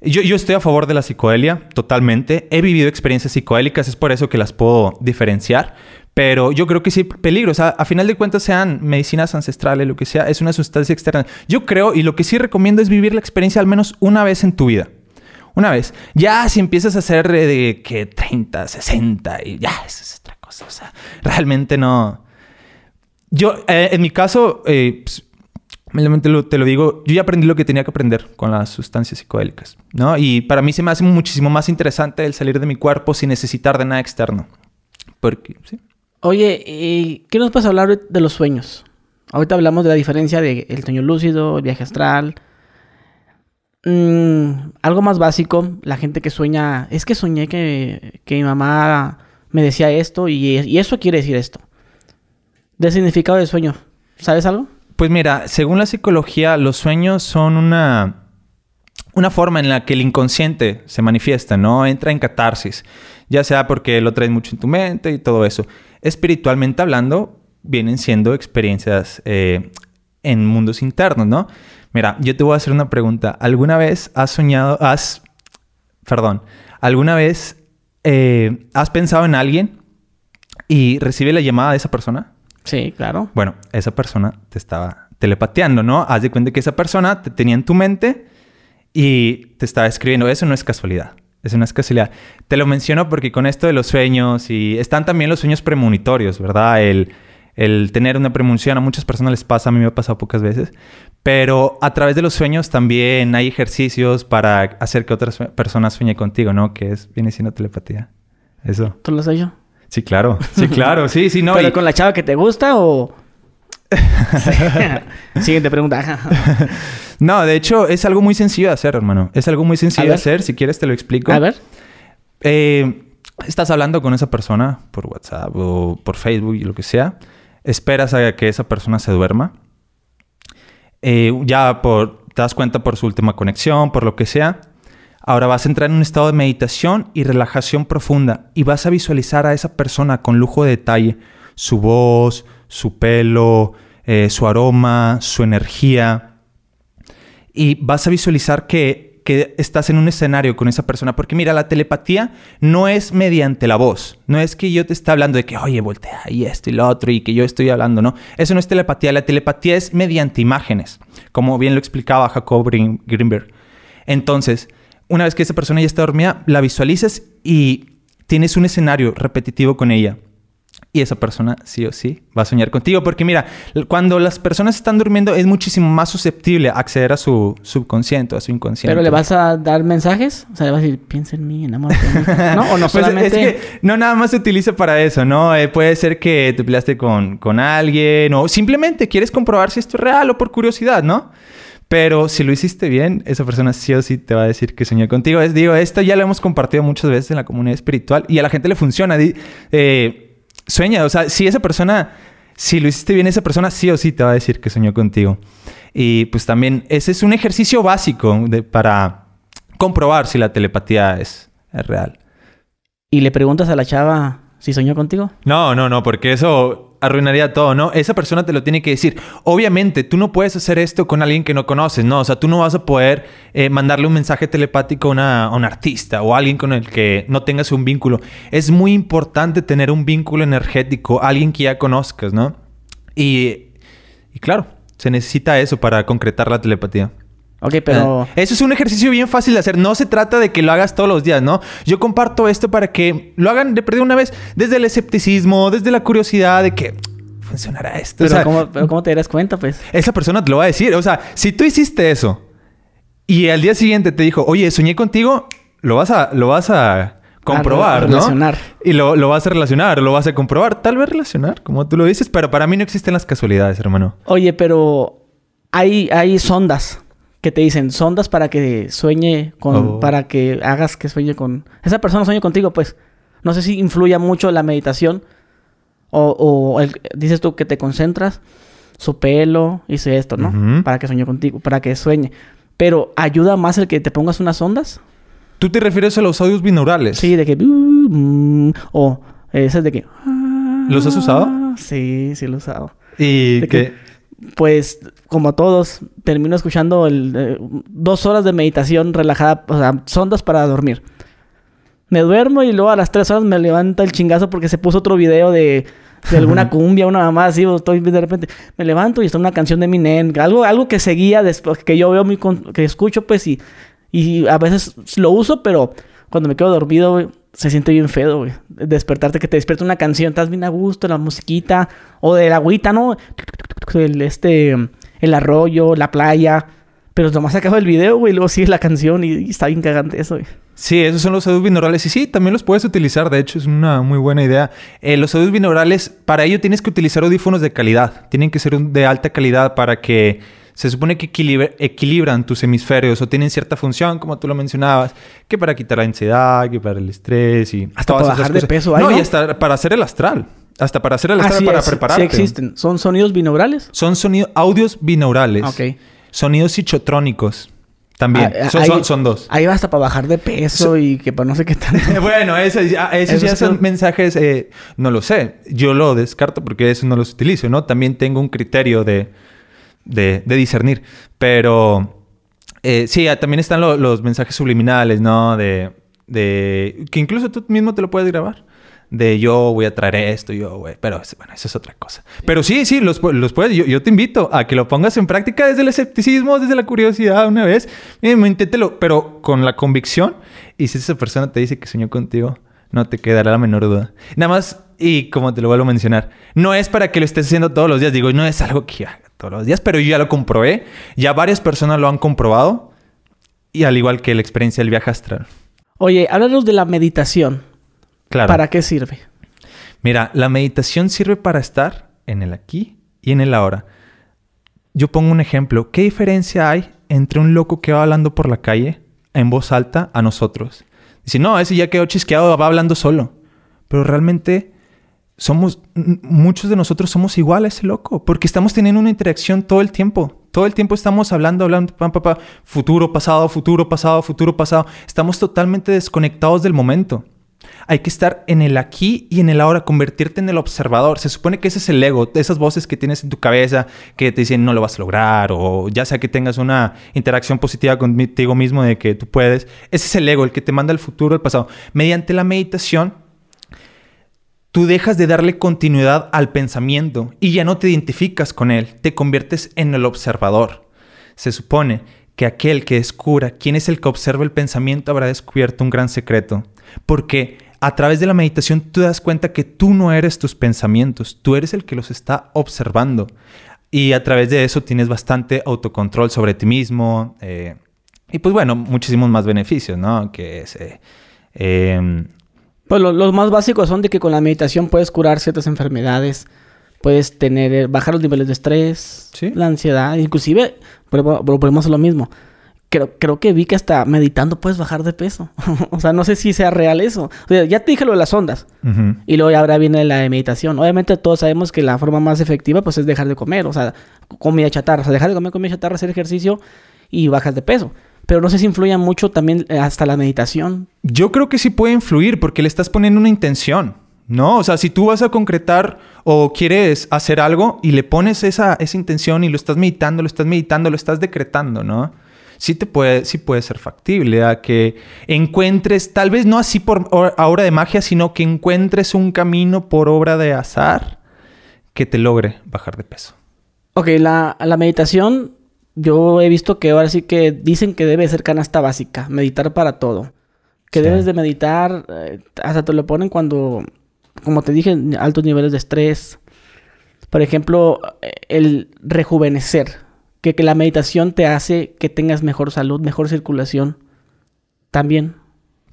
A: yo, yo, estoy a favor de la psicoelia totalmente. He vivido experiencias psicoélicas es por eso que las puedo diferenciar. Pero yo creo que sí, peligro. O sea, a final de cuentas, sean medicinas ancestrales, lo que sea, es una sustancia externa. Yo creo, y lo que sí recomiendo es vivir la experiencia al menos una vez en tu vida. Una vez. Ya si empiezas a hacer eh, de que 30, 60 y ya, es o sea, realmente no. Yo, eh, en mi caso, eh, pues, te lo, digo, yo ya aprendí lo que tenía que aprender con las sustancias psicodélicas, ¿no? Y para mí se me hace muchísimo más interesante el salir de mi cuerpo sin necesitar de nada externo. Porque, ¿sí?
B: Oye, ¿qué nos puedes hablar de los sueños? Ahorita hablamos de la diferencia del el sueño lúcido, el viaje astral. Mm, algo más básico, la gente que sueña, es que soñé que, que mi mamá me decía esto y, eso quiere decir esto. de significado del sueño,
A: ¿sabes algo? Pues mira, según la psicología, los sueños son una, una forma en la que el inconsciente se manifiesta, ¿no? Entra en catarsis, ya sea porque lo traes mucho en tu mente y todo eso. Espiritualmente hablando, vienen siendo experiencias eh, en mundos internos, ¿no? Mira, yo te voy a hacer una pregunta. ¿Alguna vez has soñado, has, perdón, alguna vez eh, ¿has pensado en alguien y recibe la llamada de esa persona? Sí, claro. Bueno, esa persona te estaba telepateando, ¿no? Haz de cuenta que esa persona te tenía en tu mente y te estaba escribiendo. Eso no es casualidad. Eso no es casualidad. Te lo menciono porque con esto de los sueños y están también los sueños premonitorios, ¿verdad? El, el tener una premonición a muchas personas les pasa, a mí me ha pasado pocas veces, pero a través de los sueños también hay ejercicios para hacer que otras personas sueñen contigo, ¿no? Que es, viene siendo telepatía. Eso. ¿Tú lo has yo? Sí, claro. Sí, <laughs> claro. Sí, sí, no. ¿Pero
B: con la chava que te gusta o...? <laughs>
A: Siguiente pregunta. <laughs> no, de hecho, es algo muy sencillo de hacer, hermano. Es algo muy sencillo de hacer. Si quieres, te lo explico. A ver. Eh, estás hablando con esa persona por WhatsApp o por Facebook y lo que sea. Esperas a que esa persona se duerma. Eh, ya por, te das cuenta por su última conexión, por lo que sea. Ahora vas a entrar en un estado de meditación y relajación profunda y vas a visualizar a esa persona con lujo de detalle, su voz, su pelo, eh, su aroma, su energía. Y vas a visualizar que que estás en un escenario con esa persona. Porque mira, la telepatía no es mediante la voz. No es que yo te esté hablando de que, oye, voltea y esto y lo otro y que yo estoy hablando, ¿no? Eso no es telepatía. La telepatía es mediante imágenes, como bien lo explicaba Jacob Greenberg. Entonces, una vez que esa persona ya está dormida, la visualizas y tienes un escenario repetitivo con ella y esa persona sí o sí va a soñar contigo. Porque mira, cuando las personas están durmiendo es muchísimo más susceptible acceder a su subconsciente, a su inconsciente. ¿Pero le
B: vas a dar mensajes? O sea, le vas a decir, piensa en mí, enamórate de <laughs> ¿No? O no <laughs> pues, solamente... es
A: que no nada más se utiliza para eso, ¿no? Eh, puede ser que te peleaste con, con alguien o simplemente quieres comprobar si esto es real o por curiosidad, ¿no? Pero si lo hiciste bien, esa persona sí o sí te va a decir que soñó contigo. Es, digo, esto ya lo hemos compartido muchas veces en la comunidad espiritual y a la gente le funciona. Eh, sueña, o sea, si esa persona, si lo hiciste bien, esa persona sí o sí te va a decir que soñó contigo. Y pues también ese es un ejercicio básico para comprobar si la telepatía es, es real. ¿Y le preguntas a la chava
B: si soñó contigo?
A: No, no, no, porque eso arruinaría todo, ¿no? Esa persona te lo tiene que decir. Obviamente, tú no puedes hacer esto con alguien que no conoces, ¿no? O sea, tú no vas a poder eh, mandarle un mensaje telepático a, un artista o alguien con el que no tengas un vínculo. Es muy importante tener un vínculo energético, alguien que ya conozcas, ¿no? y claro, se necesita eso para concretar la telepatía. Ok, ah, pero... Eso es un ejercicio bien fácil de hacer. No se trata de que lo hagas todos los días, ¿no? Yo comparto esto para que lo hagan de perder una vez desde el escepticismo, desde la curiosidad de que funcionará esto. o sea, ¿cómo, te darás cuenta, pues? Esa persona te lo va a decir. O sea, si tú hiciste eso y al día siguiente te dijo, oye, soñé contigo, lo vas a... Lo vas a comprobar, ¿no? Relacionar. Y lo, lo, vas a relacionar, lo vas a comprobar. Tal vez relacionar, como tú lo dices, pero para mí no existen las casualidades, hermano.
B: Oye, pero hay, hay sondas que te dicen sondas para que sueñe con, oh. para que hagas que sueñe con, esa persona sueñe contigo, pues. No sé si influya mucho la meditación o, dices tú que te concentras, su pelo, hice esto, ¿no? Para que sueñe contigo, para que sueñe. Pero ayuda más el que te pongas unas ondas ¿Tú te refieres a los audios binaurales? Sí, de que... Mm", o ese de que... ¿Los has usado? Ah", sí, sí lo he usado. ¿Y qué...? que pues como todos, termino escuchando el, eh, dos horas de meditación relajada, o sea, sondas para dormir. Me duermo y luego a las tres horas me levanta el chingazo porque se puso otro video de, de alguna <laughs> cumbia, una mamá así, de repente, me levanto y está una canción de mi algo, algo que seguía después, que yo veo, muy que escucho, pues, y, y a veces lo uso, pero cuando me quedo dormido, se siente bien feo, güey. Despertarte, que te despierta una canción, estás bien a gusto, la musiquita, o del agüita, ¿no? El, este, el arroyo, la playa. Pero nomás acaba el video, güey, y luego sigue la canción y, está bien cagante eso, güey.
A: Sí, esos son los audios binaurales. Y sí, también los puedes utilizar. De hecho, es una muy buena idea. Eh, los audios binaurales, para ello tienes que utilizar audífonos de calidad. Tienen que ser de alta calidad para que se supone que equilibran tus hemisferios o tienen cierta función, como tú lo mencionabas, que para quitar la ansiedad, que para el estrés y hasta para bajar de peso, no, y hasta para hacer el astral. Hasta para hacer el astral para es, prepararte. Sí existen. ¿Son sonidos binaurales? Son sonidos audios binaurales. Ok. Sonidos psichotrónicos. También. Ah, son, dos.
B: Ahí hasta para bajar de peso y que para no sé qué tal.
A: <laughs> bueno, esos, ya son mensajes, eh, no lo sé. Yo lo descarto porque eso no los utilizo, ¿no? También tengo un criterio de de, discernir. Pero eh, sí, ah, también están los mensajes subliminales, ¿no? De, que incluso tú mismo te lo puedes grabar. De yo voy a traer esto, yo, güey. Pero bueno, eso es otra cosa. Pero sí, sí, los, puedes. Yo, te invito a que lo pongas en práctica desde el escepticismo, desde la curiosidad, una vez. Eh, inténtelo, pero con la convicción. Y si esa persona te dice que soñó contigo, no te quedará la menor duda. Nada más, y como te lo vuelvo a mencionar, no es para que lo estés haciendo todos los días. Digo, no es algo que haga los días, pero yo ya lo comprobé. Ya varias personas lo han comprobado. Y al igual que la experiencia del viaje astral.
B: Oye, háblanos de la meditación. Claro. ¿Para qué sirve?
A: Mira, la meditación sirve para estar en el aquí y en el ahora. Yo pongo un ejemplo. ¿Qué diferencia hay entre un loco que va hablando por la calle en voz alta a nosotros? Dice, no, ese ya quedó chisqueado, va hablando solo. Pero realmente somos, muchos de nosotros somos iguales, loco, porque estamos teniendo una interacción todo el tiempo. Todo el tiempo estamos hablando, hablando, papá, futuro, pasado, futuro, pasado, futuro, pasado. Estamos totalmente desconectados del momento. Hay que estar en el aquí y en el ahora, convertirte en el observador. Se supone que ese es el ego, esas voces que tienes en tu cabeza que te dicen no lo vas a lograr o ya sea que tengas una interacción positiva contigo mismo de que tú puedes. Ese es el ego, el que te manda el futuro, el pasado. Mediante la meditación Tú dejas de darle continuidad al pensamiento y ya no te identificas con él, te conviertes en el observador. Se supone que aquel que descubra quién es el que observa el pensamiento habrá descubierto un gran secreto, porque a través de la meditación tú das cuenta que tú no eres tus pensamientos, tú eres el que los está observando. Y a través de eso tienes bastante autocontrol sobre ti mismo. Eh, y pues bueno, muchísimos más beneficios, ¿no? Que es eh, em, pues los más básicos son de que
B: con la meditación puedes curar ciertas enfermedades, puedes tener, eh, bajar los niveles de estrés, la ansiedad, inclusive, volvemos a lo mismo. Creo, creo que vi que hasta meditando puedes bajar de peso. <laughs> o sea, no sé si sea real eso. ya te dije lo de las ondas. Y luego ya ahora viene la de meditación. Obviamente todos sabemos que la forma más efectiva pues es dejar de comer. O sea, comida chatarra. dejar de comer comida chatarra, hacer ejercicio y bajas de peso pero no sé si influya mucho también eh, hasta la meditación.
A: Yo creo que sí puede influir porque le estás poniendo una intención. No, o sea, si tú vas a concretar o quieres hacer algo y le pones esa, esa intención y lo estás meditando, lo estás meditando, lo estás decretando, ¿no? Sí, te puede, sí puede ser factible a que encuentres, tal vez no así por obra de magia, sino que encuentres un camino por obra de azar que te logre bajar de peso. Ok,
B: la, la meditación yo he visto que ahora sí que dicen que debe ser canasta básica, meditar para todo. Que debes de meditar, eh, hasta te lo ponen cuando, como te dije, altos niveles de estrés. Por ejemplo, eh, el rejuvenecer, que, que la meditación te hace que tengas mejor salud, mejor circulación. También.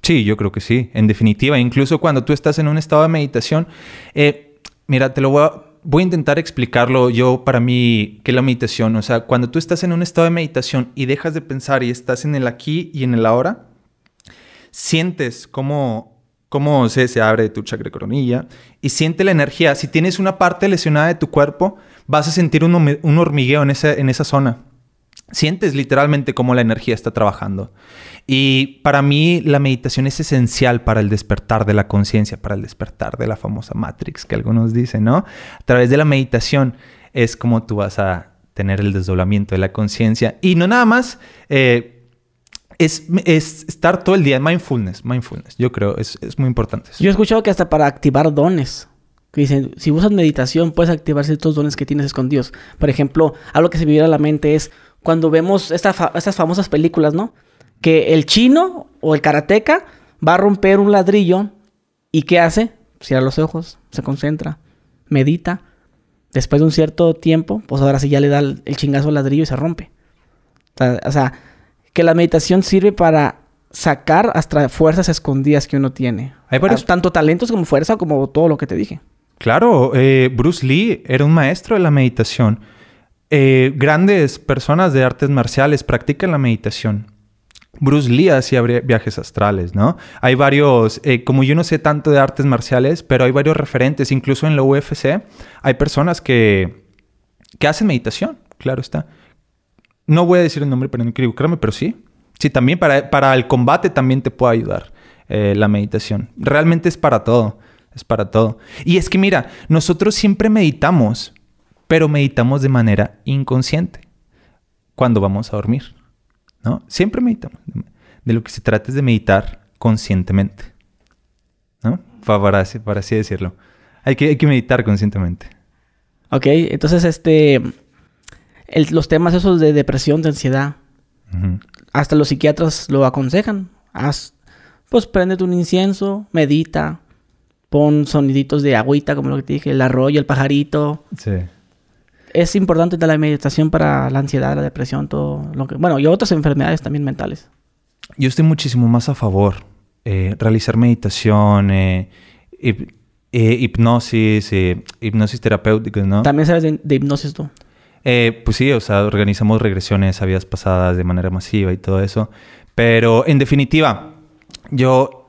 A: Sí, yo creo que sí, en definitiva. Incluso cuando tú estás en un estado de meditación, eh, mira, te lo voy a voy a intentar explicarlo yo para mí, que la meditación, o sea, cuando tú estás en un estado de meditación y dejas de pensar y estás en el aquí y en el ahora, sientes cómo, cómo se, abre tu chakra coronilla y siente la energía. Si tienes una parte lesionada de tu cuerpo, vas a sentir un, hormigueo en, en esa zona. Sientes literalmente cómo la energía está trabajando. Y para mí la meditación es esencial para el despertar de la conciencia, para el despertar de la famosa Matrix que algunos dicen, ¿no? A través de la meditación es como tú vas a tener el desdoblamiento de la conciencia. Y no nada más, eh, es, estar todo el día en mindfulness, mindfulness, yo creo, es, es muy importante. Yo he escuchado que hasta para activar
B: dones. Que dicen, si usas meditación, puedes activar ciertos dones que tienes escondidos. Por ejemplo, algo que se vive en la mente es, cuando vemos estas famosas películas, ¿no? Que el chino o el karateca va a romper un ladrillo y ¿qué hace? Cierra los ojos, se concentra, medita. Después de un cierto tiempo, pues ahora sí ya le da el, chingazo al ladrillo y se rompe. O sea, que la meditación sirve para sacar hasta fuerzas escondidas que uno tiene. Hay varios... Tanto talentos como fuerza, como todo lo que te dije.
A: Claro, eh, Bruce Lee era un maestro de la meditación. Eh, grandes personas de artes marciales practican la meditación. Bruce Lee hacía viajes astrales, ¿no? Hay varios, eh, como yo no sé tanto de artes marciales, pero hay varios referentes, incluso en la UFC, hay personas que, que hacen meditación, claro está. No voy a decir el nombre para no equivocarme, pero sí. Sí, también para, para el combate también te puede ayudar eh, la meditación. Realmente es para todo, es para todo. Y es que mira, nosotros siempre meditamos, pero meditamos de manera inconsciente cuando vamos a dormir. ¿no? Siempre meditamos. De lo que se trata es de meditar conscientemente. ¿no? Para, así, decirlo. Hay que, que meditar conscientemente.
B: Ok, entonces este... los temas esos de depresión, de ansiedad, hasta los psiquiatras lo aconsejan. Haz, pues prende un incienso, medita, pon soniditos de agüita, como lo que te dije, el arroyo, el pajarito. Sí es importante la meditación para la ansiedad, la depresión, todo lo que... Bueno, y otras enfermedades también mentales.
A: Yo estoy muchísimo más a favor. Eh, realizar meditación, eh, eh, hipnosis, hipnosis terapéutica, ¿no?
B: También sabes de, de hipnosis tú.
A: pues sí, o sea, organizamos regresiones a vidas pasadas de manera masiva y todo eso. Pero en definitiva, yo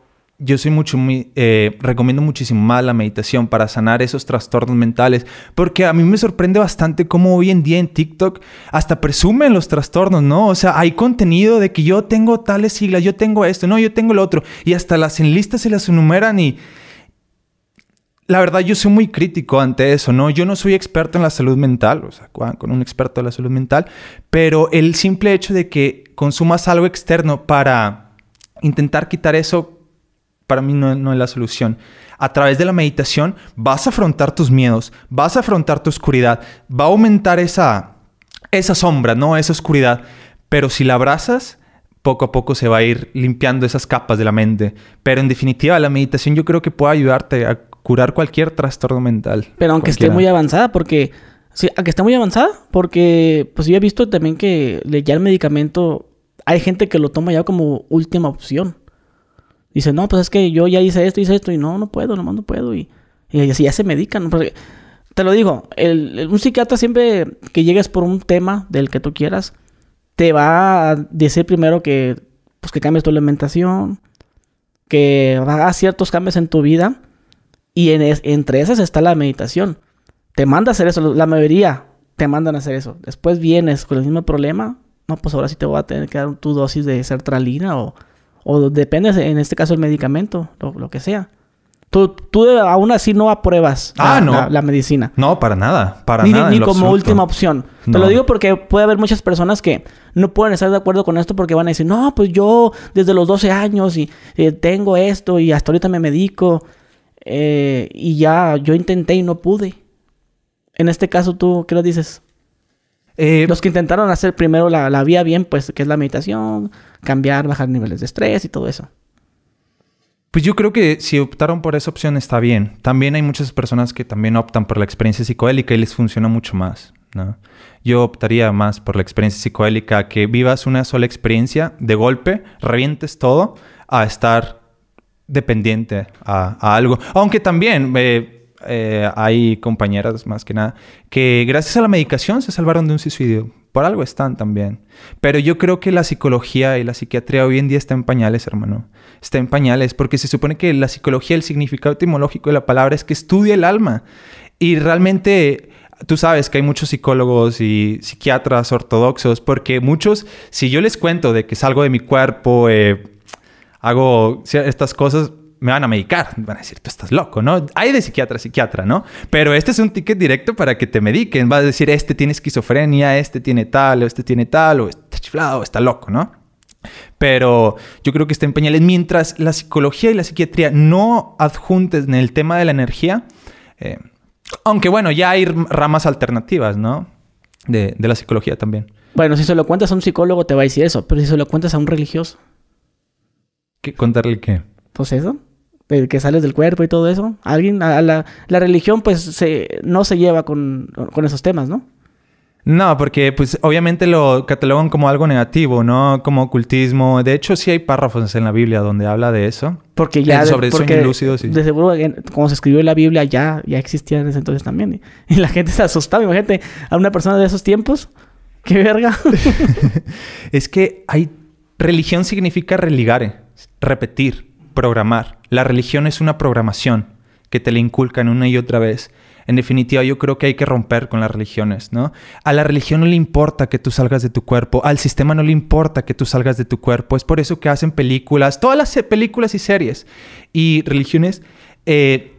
A: yo soy mucho, muy, eh, recomiendo muchísimo más la meditación para sanar esos trastornos mentales, porque a mí me sorprende bastante cómo hoy en día en TikTok hasta presumen los trastornos, ¿no? O sea, hay contenido de que yo tengo tales siglas, yo tengo esto, no, yo tengo lo otro, y hasta las enlistas se las enumeran y... La verdad, yo soy muy crítico ante eso, ¿no? Yo no soy experto en la salud mental, o sea, con un experto en la salud mental, pero el simple hecho de que consumas algo externo para intentar quitar eso para mí no, es la solución. A través de la meditación vas a afrontar tus miedos, vas a afrontar tu oscuridad, va a aumentar esa, esa sombra, ¿no? Esa oscuridad. Pero si la abrazas, poco a poco se va a ir limpiando esas capas de la mente. Pero en definitiva, la meditación yo creo que puede ayudarte a curar cualquier trastorno mental. Pero aunque esté muy
B: avanzada, porque... Sí, aunque muy avanzada, porque pues yo he visto también que ya el medicamento hay gente que lo toma ya como última opción. Dice, no, pues es que yo ya hice esto, hice esto, y no, no puedo, nomás no puedo. Y, y así ya se medican. Porque, te lo digo, el, un psiquiatra siempre que llegues por un tema del que tú quieras, te va a decir primero que, pues, que cambies tu alimentación, que hagas ciertos cambios en tu vida, y en entre esas está la meditación. Te manda a hacer eso, la mayoría te mandan a hacer eso. Después vienes con el mismo problema, no, pues ahora sí te voy a tener que dar tu dosis de sertralina o o depende, en este caso, el medicamento, lo, lo que sea. Tú, tú, aún así no apruebas ah, la, no. medicina. No,
A: para nada. Para ni, como última
B: opción. Te lo digo porque puede haber muchas personas que no pueden estar de acuerdo con esto porque van a decir, no, pues yo desde los 12 años y, eh, tengo esto y hasta ahorita me medico eh, y ya yo intenté y no pude. En este caso, ¿tú qué lo dices? Eh, Los que intentaron hacer primero la, vía bien, pues que es la meditación, cambiar, bajar niveles de estrés y todo eso.
A: Pues yo creo que si optaron por esa opción está bien. También hay muchas personas que también optan por la experiencia psicoélica y les funciona mucho más. ¿no? Yo optaría más por la experiencia psicoélica, que vivas una sola experiencia de golpe, revientes todo, a estar dependiente a, algo. Aunque también... Eh, eh, hay compañeras más que nada que gracias a la medicación se salvaron de un suicidio. Por algo están también. Pero yo creo que la psicología y la psiquiatría hoy en día está en pañales, hermano. Está en pañales porque se supone que la psicología, el significado etimológico de la palabra es que estudia el alma. Y realmente tú sabes que hay muchos psicólogos y psiquiatras ortodoxos, porque muchos, si yo les cuento de que salgo de mi cuerpo, eh, hago estas cosas, me van a medicar. Van a decir, tú estás loco, ¿no? Hay de psiquiatra a psiquiatra, ¿no? Pero este es un ticket directo para que te mediquen. Vas a decir, este tiene esquizofrenia, este tiene tal, o este tiene tal, o está chiflado, está loco, ¿no? Pero yo creo que está en pañales. Mientras la psicología y la psiquiatría no adjuntes en el tema de la energía, eh, aunque bueno, ya hay ramas alternativas, ¿no? De, la psicología también.
B: Bueno, si se lo cuentas a un psicólogo te va a decir eso, pero si se lo cuentas a un religioso.
A: ¿Qué, ¿Contarle qué?
B: Pues eso que sales del cuerpo y todo eso. Alguien, a la, religión pues no se lleva con, esos temas, ¿no?
A: No, porque pues obviamente lo catalogan como algo negativo, ¿no? Como ocultismo. De hecho, sí hay párrafos en la Biblia donde habla de eso.
B: Porque ya... Eh, sobre de, De seguro, como se escribió en la Biblia, ya, ya existía en ese entonces también. Y, la gente se asustaba. Imagínate a una persona de esos tiempos.
A: ¡Qué verga! <laughs> <laughs> es que hay... Religión significa religar eh, repetir, programar. La religión es una programación que te la inculcan una y otra vez. En definitiva, yo creo que hay que romper con las religiones, ¿no? A la religión no le importa que tú salgas de tu cuerpo, al sistema no le importa que tú salgas de tu cuerpo, es por eso que hacen películas, todas las películas y series y religiones eh,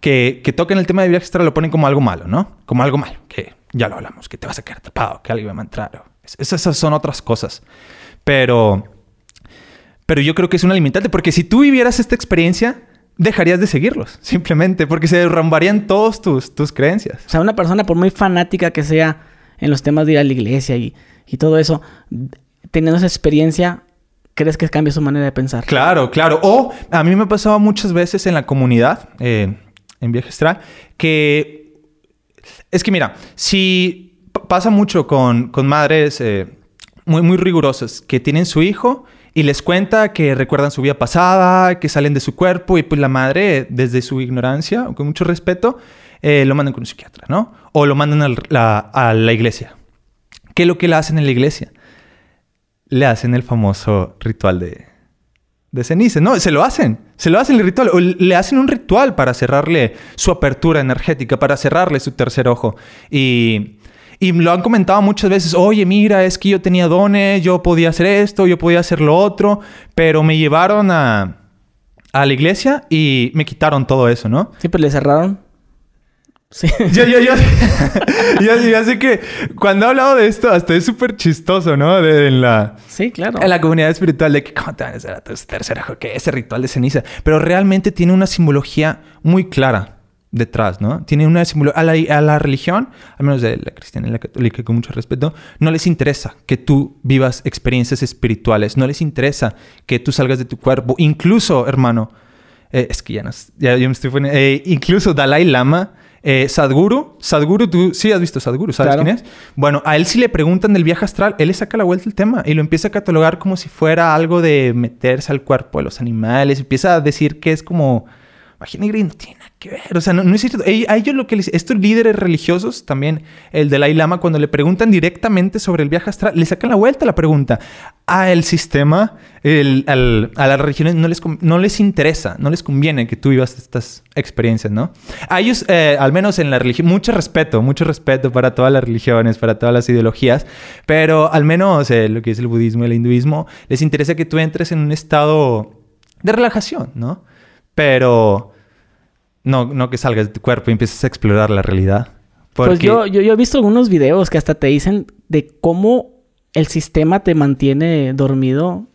A: que, que toquen el tema de vida extra lo ponen como algo malo, ¿no? Como algo malo, que ya lo hablamos, que te vas a quedar tapado, que alguien va a entrar. Esas son otras cosas. Pero pero yo creo que es una limitante, porque si tú vivieras esta experiencia, dejarías de seguirlos, <laughs> simplemente, porque
B: se derrumbarían todas tus, creencias. O sea, una persona, por muy fanática que sea en los temas de ir a la iglesia y, todo eso, teniendo esa experiencia, crees que cambia su manera
A: de pensar. Claro, claro. O a mí me ha pasado muchas veces en la comunidad, eh, en Viaje Estral. que es que mira, si pasa mucho con, madres eh, muy, muy rigurosas que tienen su hijo y les cuenta que recuerdan su vida pasada, que salen de su cuerpo y pues la madre, desde su ignorancia, con mucho respeto, eh, lo mandan con un psiquiatra, ¿no? O lo mandan a la, iglesia. ¿Qué es lo que le hacen en la iglesia? Le hacen el famoso ritual de, de ceniza, ¿no? Se lo hacen, se lo hacen el ritual, le hacen un ritual para cerrarle su apertura energética, para cerrarle su tercer ojo. Y y lo han comentado muchas veces, oye, mira, es que yo tenía dones, yo podía hacer esto, yo podía hacer lo otro, pero me llevaron a, la iglesia y me quitaron todo eso, ¿no? Sí, pero pues le cerraron. Sí. Yo, yo, yo, sé <laughs> que cuando he hablado de esto, hasta es súper chistoso, ¿no? De, la... Sí, claro. En la comunidad espiritual de que, ¿cómo te van a hacer a tu Que ese ritual de ceniza. Pero realmente tiene una simbología muy clara detrás, ¿no? Tiene una simulación. A la, religión, al menos de la cristiana y la católica, con mucho respeto, no les interesa que tú vivas experiencias espirituales, no les interesa que tú salgas de tu cuerpo. Incluso, hermano, eh, es que ya, no, ya yo me estoy poniendo. Eh, incluso Dalai Lama. Eh, Sadhguru, Sadhguru, tú sí has visto Sadhguru, ¿sabes quién es? Bueno, a él si le preguntan del viaje astral, él le saca la vuelta el tema y lo empieza a catalogar como si fuera algo de meterse al cuerpo de los animales, empieza a decir que es como Magia Negra no tiene nada que ver. O sea, no, es cierto. A ellos lo que les... Estos líderes religiosos, también el Dalai Lama, cuando le preguntan directamente sobre el viaje astral, le sacan la vuelta a la pregunta. A ah, el sistema, al, a las religiones no les, no les interesa, no les conviene que tú vivas estas experiencias, ¿no? A ellos, eh, al menos en la religión, mucho respeto, mucho respeto para todas las religiones, para todas las ideologías, pero al menos eh, lo que es el budismo y el hinduismo, les interesa que tú entres en un estado de relajación, ¿no? pero no, no que salgas de tu cuerpo y empieces a explorar la realidad. Pues yo,
B: yo, he visto algunos videos que hasta te dicen de cómo el sistema te mantiene dormido.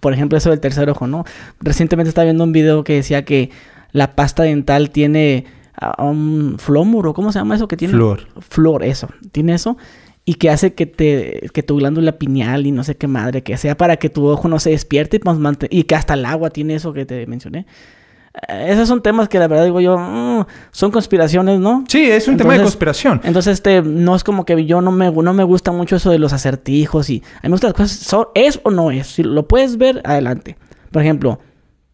B: Por ejemplo, eso del tercer ojo, ¿no? Recientemente estaba viendo un video que decía que la pasta dental tiene ah, un flómuro, ¿cómo se llama eso que tiene? Flor. Flor, eso. Tiene eso y que hace que te que tu glándula pineal y no sé qué madre que sea para que tu ojo no se despierte y pues que hasta el agua tiene eso que te mencioné eh, esos son temas que la verdad digo yo, mm, son conspiraciones, ¿no? Sí, es un tema de conspiración. Entonces, este, no es como que yo no me, no me gusta mucho eso de los acertijos y a mí cosas, es o no es, si lo puedes ver, adelante. Por ejemplo,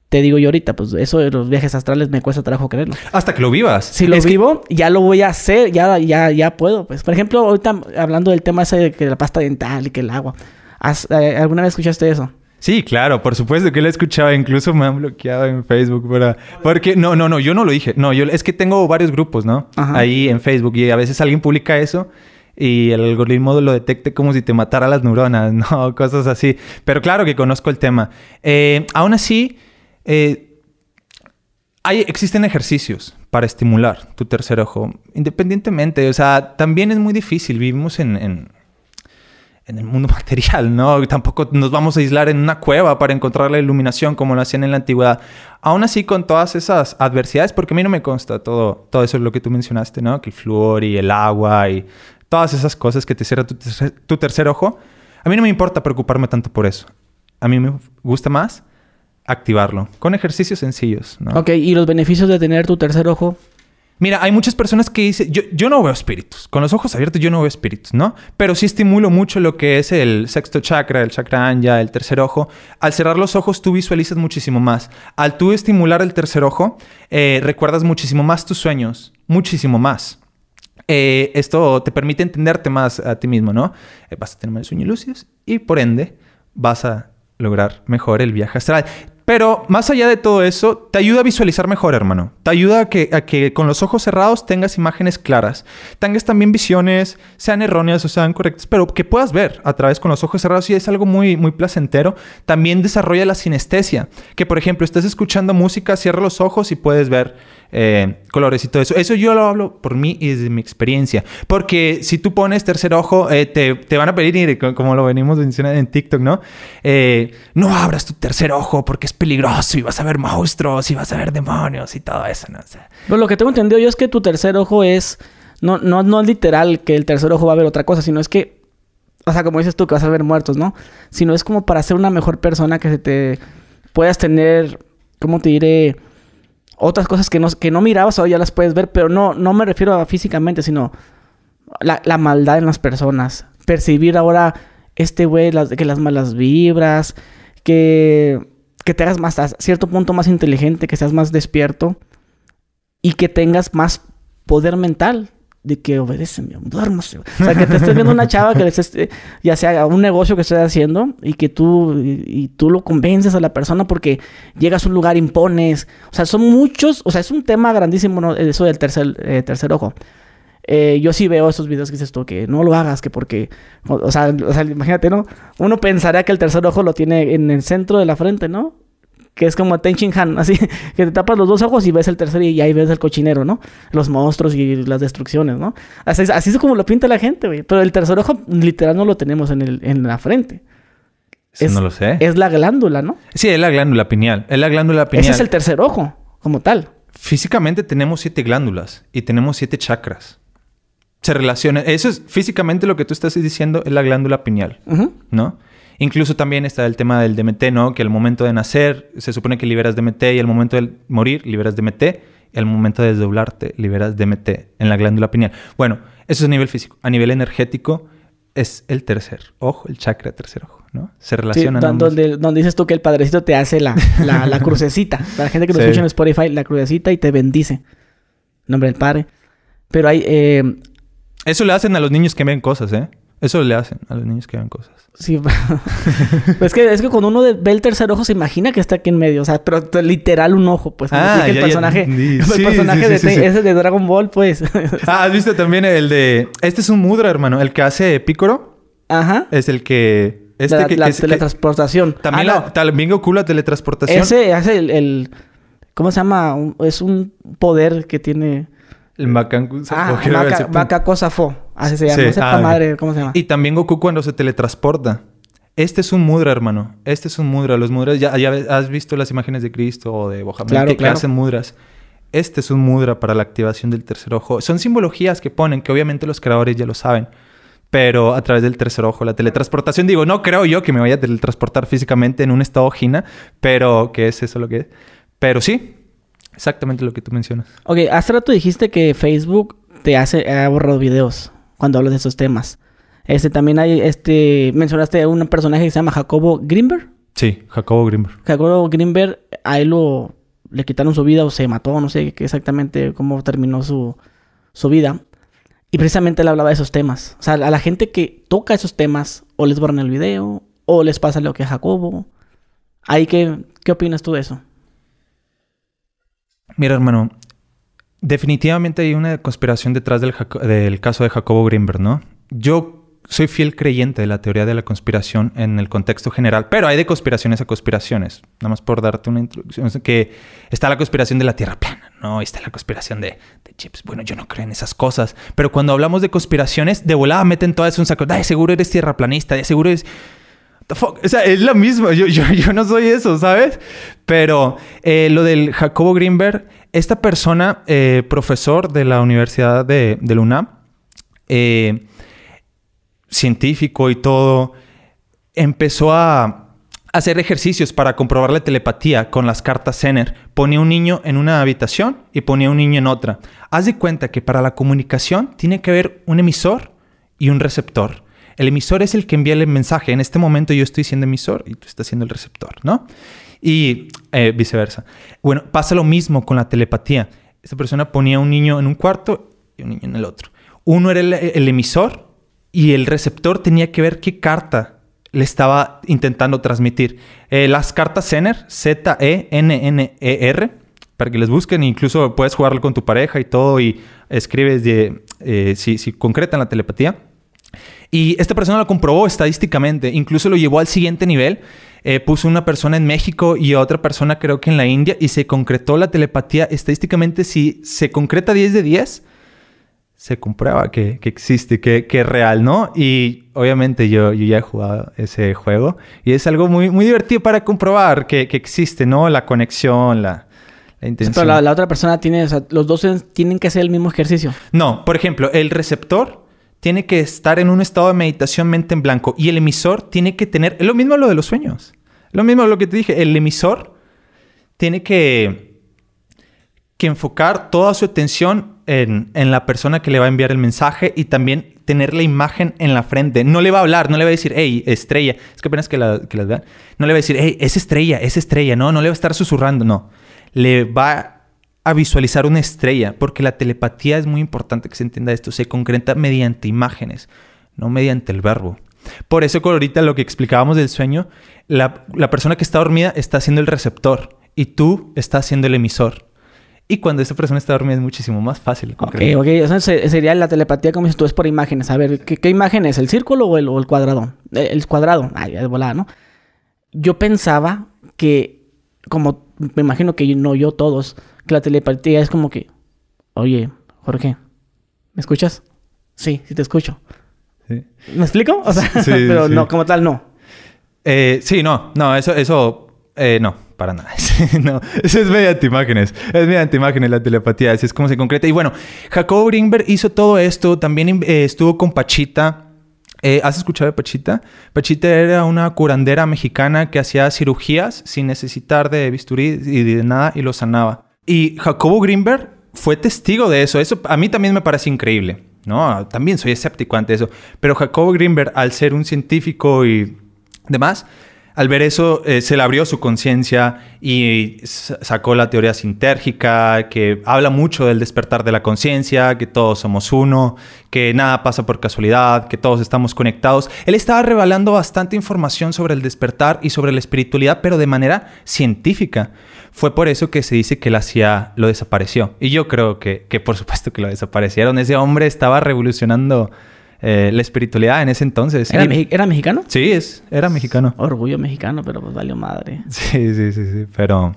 B: te digo yo ahorita, pues eso de los viajes astrales me cuesta trabajo creerlo.
A: Hasta que lo vivas. Si lo
B: vivo, ya lo voy a hacer, ya, ya, ya puedo. Pues, por ejemplo, ahorita hablando del tema ese de que la pasta dental y que el agua. Eh, ¿Alguna vez escuchaste eso?
A: Sí, claro, por supuesto que la escuchaba, incluso me han bloqueado en Facebook para... Porque, no, no, no, yo no lo dije, no, yo es que tengo varios grupos, ¿no? Ahí en Facebook y a veces alguien publica eso y el algoritmo lo detecte como si te matara las neuronas, <laughs> ¿no? Cosas así. Pero claro que conozco el tema. Eh, aún así, eh, hay, existen ejercicios para estimular tu tercer ojo, independientemente, o sea, también es muy difícil, vivimos en en el mundo <laughs> material, ¿no? Tampoco nos vamos a aislar en una cueva para encontrar la iluminación como lo hacían en la antigüedad. Aún así, con todas esas adversidades, porque a mí no me consta todo, todo eso es lo que tú mencionaste, ¿no? Que el flúor y el agua y todas esas cosas que te cierra tu, tercer, tu tercer ojo. A mí no me importa preocuparme tanto por eso. A mí me gusta más activarlo con ejercicios sencillos, ¿no?
B: Ok, ¿y los beneficios de tener tu tercer ojo?
A: Mira, hay muchas personas que dicen, yo, no veo espíritus, con los ojos abiertos yo no veo espíritus, ¿no? Pero sí estimulo mucho lo que es el sexto chakra, el chakra anja, el tercer ojo. Al cerrar los ojos tú visualizas muchísimo más. Al tú estimular el tercer ojo, eh, recuerdas muchísimo más tus sueños, muchísimo más. Eh, esto te permite entenderte más a ti mismo, ¿no? Eh, vas a tener más sueños lúcidos y por ende vas a lograr mejor el viaje astral. Pero más allá de todo eso, te ayuda a visualizar mejor, hermano. Te ayuda a que, a que con los ojos cerrados tengas imágenes claras. Tengas también visiones, sean erróneas o sean correctas, pero que puedas ver a través con los ojos cerrados y es algo muy, muy placentero. También desarrolla la sinestesia, que por ejemplo, estés escuchando música, cierra los ojos y puedes ver eh, colores y todo eso. Eso yo lo hablo por mí y desde mi experiencia. Porque si tú pones tercer ojo, eh, te, van a pedir, como lo venimos mencionando en TikTok, ¿no? Eh, no abras tu tercer ojo porque es peligroso y vas a ver monstruos y vas a ver demonios y todo eso, ¿no?
B: lo que tengo entendido yo es que tu tercer ojo es. No, no, no es literal que el tercer ojo va a ver otra cosa, sino es que o sea, como dices tú, que vas a ver muertos, ¿no? Sino es como para ser una mejor persona que se te puedas tener, ¿cómo te diré? otras cosas que no, que no mirabas ahora ya las puedes ver, pero no, no me refiero a físicamente, sino la, maldad en las personas. Percibir ahora este güey, las, que las malas vibras, que, que te hagas más, a cierto punto más inteligente, que seas más despierto y que tengas más poder mental de que obedecen, duérmase. O sea, que te estés viendo una chava que les eh, ya sea un negocio que estés haciendo y que tú, y, tú lo convences a la persona porque llegas a un lugar, impones. O sea, son muchos, o sea, es un tema grandísimo ¿no? Eh, eso del tercer, eh, tercer ojo. yo sí veo esos videos que dices tú, que no lo hagas, que porque, o, sea, o sea, imagínate, ¿no? Uno pensaría que el tercer ojo lo tiene en el centro de la frente, ¿no? que es como Tenchin Han, <laughs> así, que te tapas los dos ojos y ves el tercero y ahí ves el cochinero, ¿no? Los monstruos y las destrucciones, ¿no? Así, así es como lo pinta la gente, güey. Pero el tercer ojo literal no lo tenemos en, el, en la frente.
A: Eso no lo sé.
B: Es la glándula, ¿no?
A: Sí, es la glándula pineal. Es la glándula pineal. Ese es el tercer ojo, como tal. Físicamente tenemos siete glándulas y tenemos siete chakras. Se relaciona Eso es físicamente lo que tú estás diciendo es la glándula pineal, ¿no? Incluso también está el tema del DMT, ¿no? Que al momento de nacer se supone que liberas DMT y al momento de morir liberas DMT y al momento de desdoblarte liberas DMT en la glándula pineal. Bueno, eso es a nivel físico. A nivel energético es el tercer ojo, el chakra tercer ojo, ¿no? Se relaciona. donde,
B: donde, dices tú que el padrecito te hace la, la, <laughs> crucecita. Para la gente que nos escucha en Spotify, la crucecita y te bendice. nombre
A: del padre. Pero hay... Eh, eso le hacen a los niños que ven cosas, ¿eh? Eso le hacen a los niños que vean cosas. Sí. <laughs>
B: Pues es, que, es que cuando uno ve el tercer ojo se imagina que está aquí en medio. O sea, literal un ojo, pues. Ah, el personaje, el personaje de, ese de Dragon Ball, pues. <laughs>
A: ah, ¿has visto también el de... Este es un mudra, hermano. El que hace Picoro. Ajá. Es el que... Este la, teletransportación. también, ah, también teletransportación. Ese
B: hace el, ¿Cómo se llama? Es un poder que tiene...
A: El macaco. Ah,
B: Macacosafo. Así ah, se llama. Ah, madre cómo se llama. Y
A: también Goku cuando se teletransporta. Este es un mudra, hermano. Este es un mudra. Los mudras, ya, has visto las imágenes de Cristo o de Bohamed claro, que, hacen mudras. Este es un mudra para la activación del tercer ojo. Son simbologías que ponen, que obviamente los creadores ya lo saben. Pero a través del tercer ojo, la teletransportación, digo, no creo yo que me vaya a teletransportar físicamente en un estado gina pero que es eso lo que es. Pero sí, exactamente lo que tú mencionas.
B: Ok, hace rato dijiste que Facebook te hace, ha borrado videos cuando hablas de esos temas. Este, también hay, este, mencionaste a un personaje que se llama Jacobo Grimberg.
A: Sí, Jacobo Grimberg.
B: Jacobo Grimberg, a él lo, le quitaron su vida o se mató, no sé exactamente cómo terminó su, su vida. Y precisamente él hablaba de esos temas. O sea, a la gente que toca esos temas, o les borran el video, o les pasa lo que a Jacobo. Ahí que, ¿qué opinas tú de eso?
A: Mira, hermano, Definitivamente hay una conspiración detrás del, caso de Jacobo Greenberg, ¿no? Yo soy fiel creyente de la teoría de la conspiración en el contexto general, pero hay de conspiraciones a conspiraciones. Nada más por darte una introducción, que está la conspiración de la Tierra plana, ¿no? Está la conspiración de, chips. Bueno, yo no creo en esas cosas, pero cuando hablamos de conspiraciones, de volada meten todas un saco. De seguro eres tierraplanista, de seguro eres... O sea, es lo mismo. Yo, no soy eso, ¿sabes? Pero eh, lo del Jacobo Greenberg esta persona, eh, profesor de la Universidad de, Luna, eh, científico y todo, empezó a hacer ejercicios para comprobar la telepatía con las cartas Zener. Ponía un niño en una habitación y ponía un niño en otra. Haz de cuenta que para la comunicación tiene que haber un emisor y un receptor. El emisor es el que envía el mensaje. En este momento yo estoy siendo emisor y tú estás siendo el receptor, ¿no? y eh, viceversa. Bueno, pasa lo mismo con la telepatía. Esta persona ponía un niño en un cuarto y un niño en el otro. Uno era el, emisor y el receptor tenía que ver qué carta le estaba intentando transmitir. Eh, las cartas Zener, Z-E-N-N-E-R, para que les busquen, incluso puedes jugarlo con tu pareja y todo, y escribes de, eh, si, si concretan la telepatía. Y esta persona lo comprobó estadísticamente, incluso lo llevó al siguiente nivel eh, puso una persona en México y otra persona creo que en la India y se concretó la telepatía. Estadísticamente, si se concreta 10 de 10, se comprueba que, que existe, que, que, es real, ¿no? Y obviamente yo, yo ya he jugado ese juego y es algo muy, muy divertido para comprobar que, que existe, ¿no? La conexión, la... la intención. la,
B: la, otra persona tiene, o sea, los dos tienen que hacer
A: el mismo ejercicio. No, por ejemplo, el receptor tiene que estar en un estado de meditación mente en blanco y el emisor tiene que tener, es lo mismo lo de los sueños, lo mismo lo que te dije, el emisor tiene que, que enfocar toda su atención en, la persona que le va a enviar el mensaje y también tener la imagen en la frente. No le va a hablar, no le va a decir, hey, estrella, es que apenas que, la, que las vean, no le va a decir, hey, es estrella, es estrella, no, no le va a estar susurrando, no. Le va a a visualizar una estrella, porque la telepatía es muy importante que se entienda esto, se concreta mediante imágenes, no mediante el verbo. Por eso, ahorita lo que explicábamos del sueño, la, persona que está dormida está siendo el receptor y tú estás siendo el emisor. Y cuando esa persona está dormida es muchísimo más fácil. Ok,
B: ok. Eso sería la telepatía, como si tú, es por imágenes. A ver, ¿qué, imágenes imagen es? ¿El círculo o el, el cuadrado? Eh, el cuadrado. Ay, es volada, ¿no? Yo pensaba que, como me imagino que no yo todos, la telepatía es como que, oye, Jorge, ¿me escuchas? Sí, sí te escucho. ¿Me explico? O sea, <laughs> pero no,
A: como tal, no. Eh, sí, no, no, eso, eso, eh, no, para nada. <laughs> no, eso es mediante imágenes, es mediante imágenes la telepatía, así es como se concreta. Y bueno, Jacob Greenberg hizo todo esto, también eh, estuvo con Pachita. Eh, ¿Has escuchado de Pachita? Pachita era una curandera mexicana que hacía cirugías sin necesitar de bisturí y de nada y lo sanaba. Y Jacobo Greenberg fue testigo de eso. Eso a mí también me parece increíble. No, también soy escéptico ante eso. Pero Jacobo Greenberg, al ser un científico y demás, al ver eso, eh, se le abrió su conciencia y sacó la teoría sintérgica, que habla mucho del despertar de la conciencia, que todos somos uno, que nada pasa por casualidad, que todos estamos conectados. Él estaba revelando bastante información sobre el despertar y sobre la espiritualidad, pero de manera científica. Fue por eso que se dice que la CIA lo desapareció. Y yo creo que, por supuesto que lo desaparecieron. Ese hombre estaba revolucionando eh, la espiritualidad en ese entonces. ¿Era, mexicano? Sí, es, era mexicano. Orgullo mexicano, pero pues valió madre. <laughs> Sí, sí, sí, sí, pero...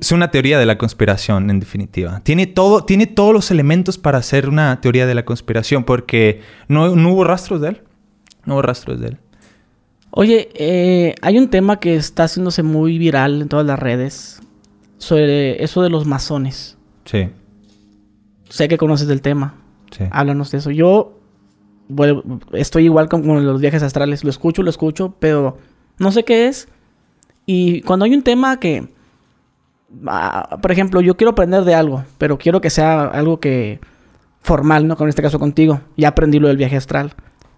A: Es una teoría de la conspiración, en definitiva. Tiene, todo, tiene todos los elementos para ser una teoría de la conspiración, porque no hubo rastros de él. No hubo rastros de él.
B: Oye, eh, hay un tema que está haciéndose muy viral en todas las redes sobre eso de los masones. Sí. Sé que conoces del tema. Sí. Háblanos de eso. Yo estoy igual con, los viajes astrales. Lo escucho, lo escucho, pero no sé qué es. Y cuando hay un tema que, ah, por ejemplo, yo quiero aprender de algo, pero quiero que sea algo que formal, ¿no? Como en este caso contigo. Ya aprendí lo del viaje astral.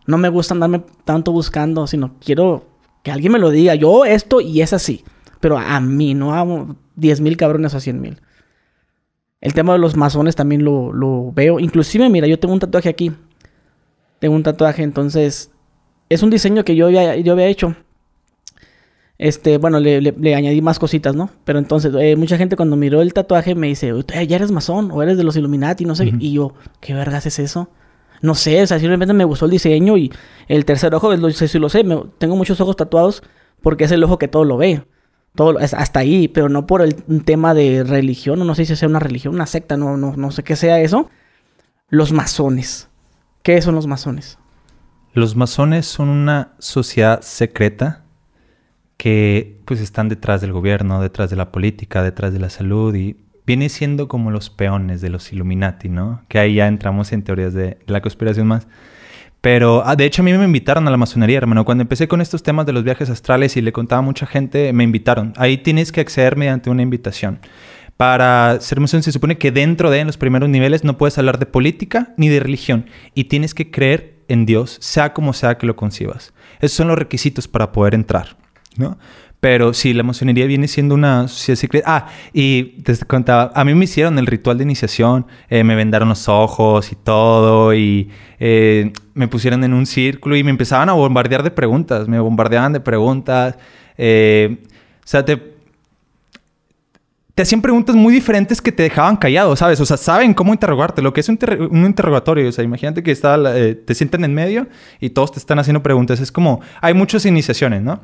B: No me gusta andarme tanto buscando, sino quiero que alguien me lo diga. Yo esto y es así. Pero a mí, no amo 10 mil cabrones a 100 mil. El tema de los masones también lo, veo. Inclusive, mira, yo tengo un tatuaje aquí. Tengo un tatuaje, entonces... Es un diseño que yo había, yo había hecho. Este, bueno, le, añadí más cositas, ¿no? Pero entonces, eh, mucha gente cuando miró el tatuaje me dice, ya eres masón o eres de los Illuminati, no sé. Y yo, ¿qué vergas es eso? no sé, o sea, simplemente me gustó el diseño y el tercer ojo, si lo sé, tengo muchos ojos tatuados porque es el ojo que todo lo ve. Todo, hasta ahí, pero no por el tema de religión, o no sé si sea una religión, una secta, no, no, no sé qué sea eso. Los masones. ¿Qué son los masones?
A: Los masones son una sociedad secreta que pues están detrás del gobierno, detrás de la política, detrás de la salud y viene siendo como los peones de los Illuminati, ¿no? Que ahí ya entramos en teorías de, la conspiración más. Pero, ah, de hecho, a mí me invitaron a la masonería, hermano. Cuando empecé con estos temas de los viajes astrales y le contaba a mucha gente, me invitaron. Ahí tienes que acceder mediante una invitación. Para ser mason, se supone que dentro de, en los primeros niveles, no puedes hablar de política ni de religión. Y tienes que creer en Dios, sea como sea que lo concibas. Esos son los requisitos para poder entrar, ¿no? Pero sí, la emocionería viene siendo una sociedad secreta. Ah, y te contaba, a mí me hicieron el ritual de iniciación, eh, me vendaron los ojos y todo, y eh, me pusieron en un círculo y me empezaban a bombardear de preguntas, me bombardeaban de preguntas. Eh, o sea, te, te hacían preguntas muy diferentes que te dejaban callado, ¿sabes? O sea, saben cómo interrogarte, lo que es un, interrogatorio. O sea, imagínate que está, te sientan en medio y todos te están haciendo preguntas. Es como, hay muchas iniciaciones, ¿no?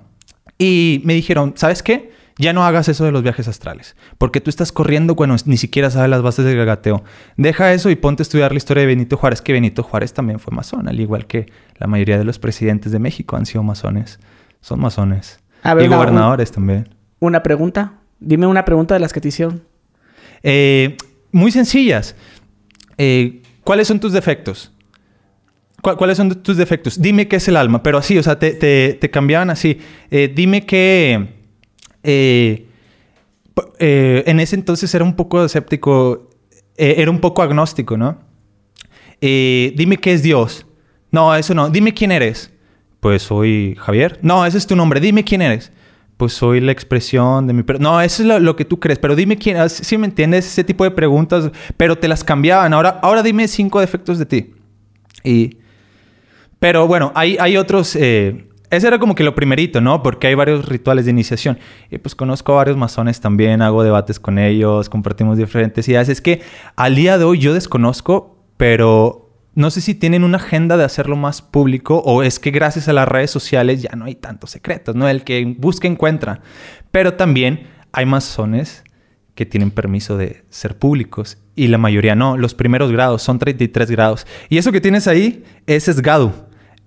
A: Y me dijeron, ¿sabes qué? Ya no hagas eso de los viajes astrales, porque tú estás corriendo cuando ni siquiera sabes las bases del gagateo Deja eso y ponte a estudiar la historia de Benito Juárez, que Benito Juárez también fue masón, al igual que la mayoría de los presidentes de México han sido masones. Son masones. y gobernadores también.
B: Una pregunta. Dime una pregunta de las que te hicieron.
A: Eh, muy sencillas. Eh, ¿Cuáles son tus defectos? ¿Cuáles son tus defectos? Dime qué es el alma, pero así, o sea, te, cambiaban así. Eh, dime qué... Eh, eh, en ese entonces era un poco escéptico, era un poco agnóstico, ¿no? dime qué es Dios. No, eso no. Dime quién eres. Pues soy Javier. No, ese es tu nombre. Dime quién eres pues soy la expresión de mi... No, eso es lo, que tú crees, pero dime quién, ah, si me entiendes, ese tipo de preguntas, pero te las cambiaban. Ahora, ahora dime cinco defectos de ti. Y pero bueno, hay, hay otros... Eh, ese era como que lo primerito, ¿no? Porque hay varios rituales de iniciación. Y pues conozco a varios masones también, hago debates con ellos, compartimos diferentes ideas. Es que al día de hoy yo desconozco, pero no sé si tienen una agenda de hacerlo más público o es que gracias a las redes sociales ya no hay tantos secretos, ¿no? El que busca encuentra. Pero también hay masones que tienen permiso de ser públicos y la mayoría no. Los primeros grados son 33 grados. Y eso que tienes ahí es esgadu.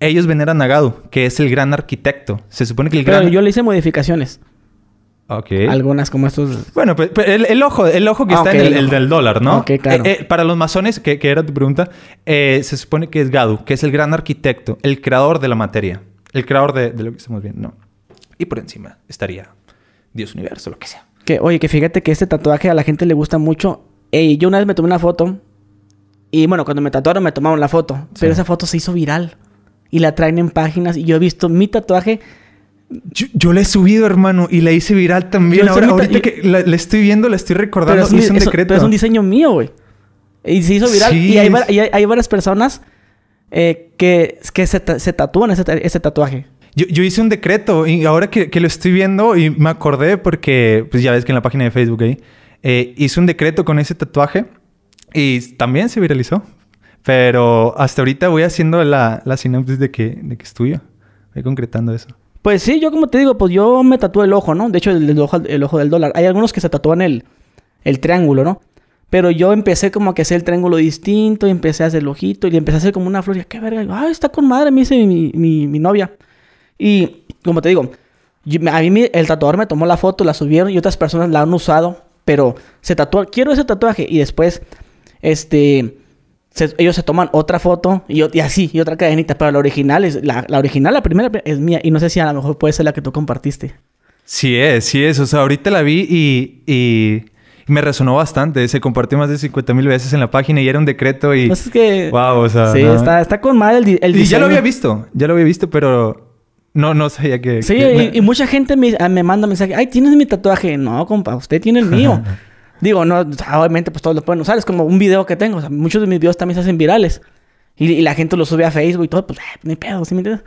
A: Ellos veneran a Gadu, que es el gran arquitecto. Se supone que el Pero yo
B: le hice modificaciones. Okay. Algunas como estos. Bueno, pues,
A: el, ojo, el ojo que está ah, en el, del dólar, ¿no? claro. Eh, eh, para los masones, que, era tu pregunta, eh, se supone que es Gadu, que es el gran arquitecto, el creador de la materia, el creador de, lo que estamos viendo, ¿no? Y por encima estaría Dios Universo, lo que sea.
B: Que, oye, que fíjate que este tatuaje a la gente le gusta mucho. yo una vez me tomé una foto. Y bueno, cuando me tatuaron me tomaron la foto. Pero esa foto se hizo viral y la traen en páginas. Y yo he visto mi tatuaje.
A: Yo, le la he subido, hermano, y la hice viral
B: también. Ahora, ahorita que la, estoy viendo, la estoy recordando. Pero es, un, decreto. es un diseño mío, güey.
A: Y se hizo viral. Y, hay,
B: varias personas eh, que, que se, tatúan ese, ese tatuaje.
A: Yo, yo, hice un decreto y ahora que, que, lo estoy viendo y me acordé porque, pues ya ves que en la página de Facebook ahí, eh, hice un decreto con ese tatuaje y también se viralizó. Pero hasta ahorita voy haciendo la, la sinopsis de que, de que es tuyo. Voy concretando eso.
B: Pues sí, yo como te digo, pues yo me tatúo el ojo, ¿no? De hecho, el, ojo, del dólar. Hay algunos que se tatúan el, el triángulo, ¿no? Pero yo empecé como que a hacer el triángulo distinto y empecé a hacer el ojito y le empecé a hacer como una flor. Y ah, qué verga. Ah, está con madre, me dice mi, mi, novia. Y como te digo, a mí el tatuador me tomó la foto, la subieron y otras personas la han usado. Pero se tatúa. quiero ese tatuaje. Y después, este, ellos se toman otra foto y, así, y otra cadenita, pero la original es la, original, la primera es mía y no sé si a lo mejor puede ser la que tú compartiste.
A: Sí es, sí es, o sea, ahorita la vi y, me resonó bastante, se compartió más de 50 mil veces en la página y era un decreto y... Wow, pues o sea... Sí, está,
B: con mal el, el Y ya lo había
A: visto, ya lo había visto, pero no, no sabía que... Sí,
B: Y, mucha gente me, ah, me manda mensaje, ay, tienes mi tatuaje. No, compa, usted tiene el mío. <laughs> Digo, no, obviamente pues todos lo pueden usar. Es como un video que tengo. O sea, muchos de mis videos también se hacen virales. Y, la gente lo sube a Facebook y todo. Pues, eh, ni pedo, me Nada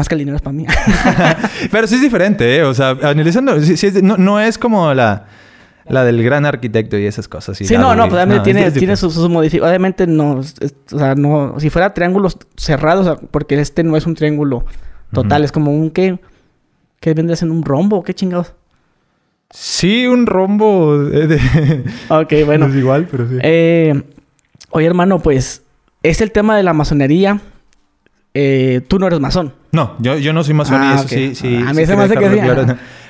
B: más que el dinero es para mí.
A: <laughs> <laughs> Pero sí es diferente, ¿eh? O sea, analizando... no, es como la... La del gran arquitecto y esas cosas. sí, no, no, pues obviamente tiene, tiene
B: sus, modificaciones. Obviamente no, o sea, no, si fuera triángulos cerrados, porque este no es un triángulo total, es como un que, que vendrías en un rombo, qué chingados.
A: Sí, un rombo. Eh, de, <laughs> ok, bueno. es igual, pero
B: sí. Eh, oye, hermano, pues es el tema de la masonería. Eh, tú no eres masón.
A: No, yo, no soy masón y ah, eso sí, sí. Ah, a mí se me hace que sí. <laughs>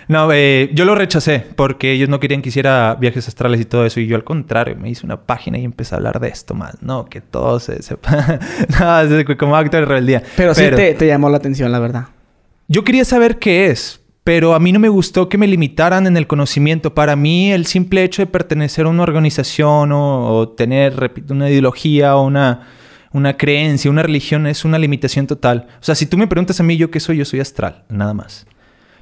A: No, yo lo rechacé porque ellos no querían que hiciera viajes astrales y todo eso. Y yo, al contrario, me hice una página y empecé a hablar de esto más. No, que todo se. sepa. <laughs> no, como acto de rebeldía. Pero, sí te, te llamó la atención, la verdad. Yo quería saber qué es, pero a mí no me gustó que me limitaran en el conocimiento. Para mí el simple hecho de pertenecer a una organización o, tener, repito, una ideología o una, una creencia, una religión es una limitación total. O sea, si tú me preguntas a mí yo qué soy, yo soy astral, nada más.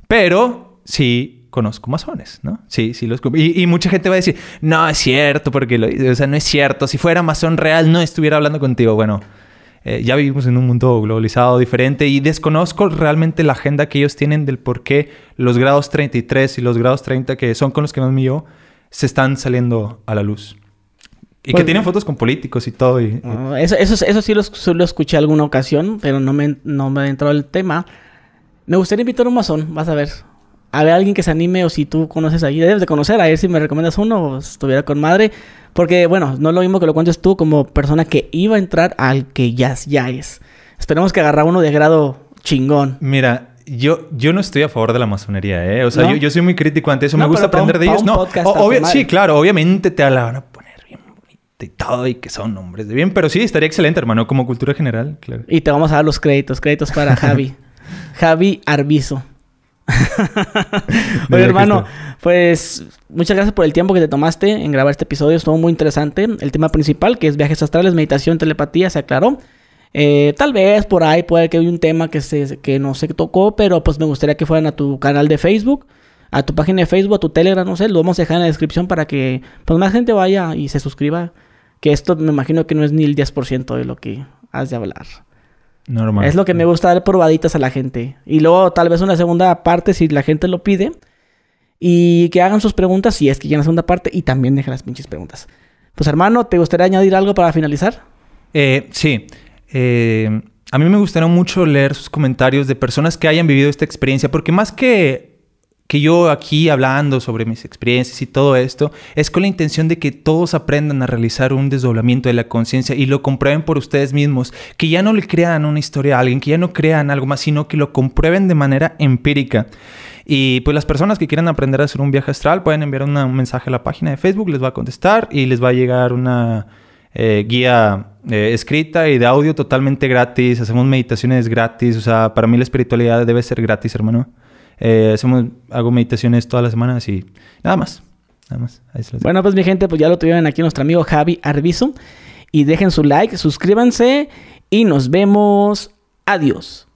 A: Pero sí conozco masones, ¿no? Sí, sí los y, y mucha gente va a decir, no, es cierto, porque lo, o sea, no es cierto. Si fuera masón real, no estuviera hablando contigo. Bueno, eh, ya vivimos en un mundo globalizado diferente y desconozco realmente la agenda que ellos tienen del por qué los grados 33 y los grados 30, que son con los que más me se están saliendo a la luz. Y que pues, tienen fotos con políticos y todo.
B: eso, eso, sí lo, escuché alguna ocasión, pero no me, no me entró el tema. Me gustaría invitar a un masón, vas a ver. A ver, alguien que se anime o si tú conoces ahí. Debes de conocer, a ver si me recomiendas uno, o estuviera con madre. Porque, bueno, no es lo mismo que lo cuentes tú como persona que iba a entrar al que ya, ya es. Esperemos que agarra uno de grado chingón.
A: Mira, yo, yo no estoy a favor de la masonería, ¿eh? O sea, yo, soy muy crítico ante eso. me gusta aprender de ellos. No, obvio, sí, claro, obviamente te la van a poner bien bonita y todo y que son hombres de bien. Pero sí, estaría excelente, hermano, como cultura general, claro.
B: Y te vamos a dar los créditos, créditos para <laughs> Javi. Javi Arbizo. <laughs> Oye, hermano, pues muchas gracias por el tiempo que te tomaste en grabar este episodio. Estuvo muy interesante. El tema principal, que es viajes astrales, meditación, telepatía, se aclaró. Eh, tal vez por ahí puede que haya un tema que, se, que no se tocó, pero pues me gustaría que fueran a tu canal de Facebook, a tu página de Facebook, a tu Telegram, no sé. Lo vamos a dejar en la descripción para que pues, más gente vaya y se suscriba. Que esto me imagino que no es ni el 10% de lo que has de hablar. Es lo que me gusta dar probaditas a la gente. Y luego tal vez una segunda parte si la gente lo pide. Y que hagan sus preguntas si es que en la segunda parte. Y también dejen las pinches preguntas. Pues hermano, ¿te gustaría añadir algo para finalizar?
A: Eh, sí. Eh, a mí me gustaría mucho leer sus comentarios de personas que hayan vivido esta experiencia. Porque más que que yo aquí hablando sobre mis experiencias y todo esto, es con la intención de que todos aprendan a realizar un desdoblamiento de la conciencia y lo comprueben por ustedes mismos, que ya no le crean una historia a alguien, que ya no crean algo más, sino que lo comprueben de manera empírica. Y pues las personas que quieran aprender a hacer un viaje astral pueden enviar un mensaje a la página de Facebook, les va a contestar y les va a llegar una eh, guía eh, escrita y de audio totalmente gratis, hacemos meditaciones gratis, o sea, para mí la espiritualidad debe ser gratis, hermano. Eh, hacemos, hago meditaciones todas las semanas y nada más. Nada más.
B: bueno, pues mi gente, pues ya lo tuvieron aquí nuestro amigo Javi Arbizo. Y dejen su like, suscríbanse y nos vemos. Adiós.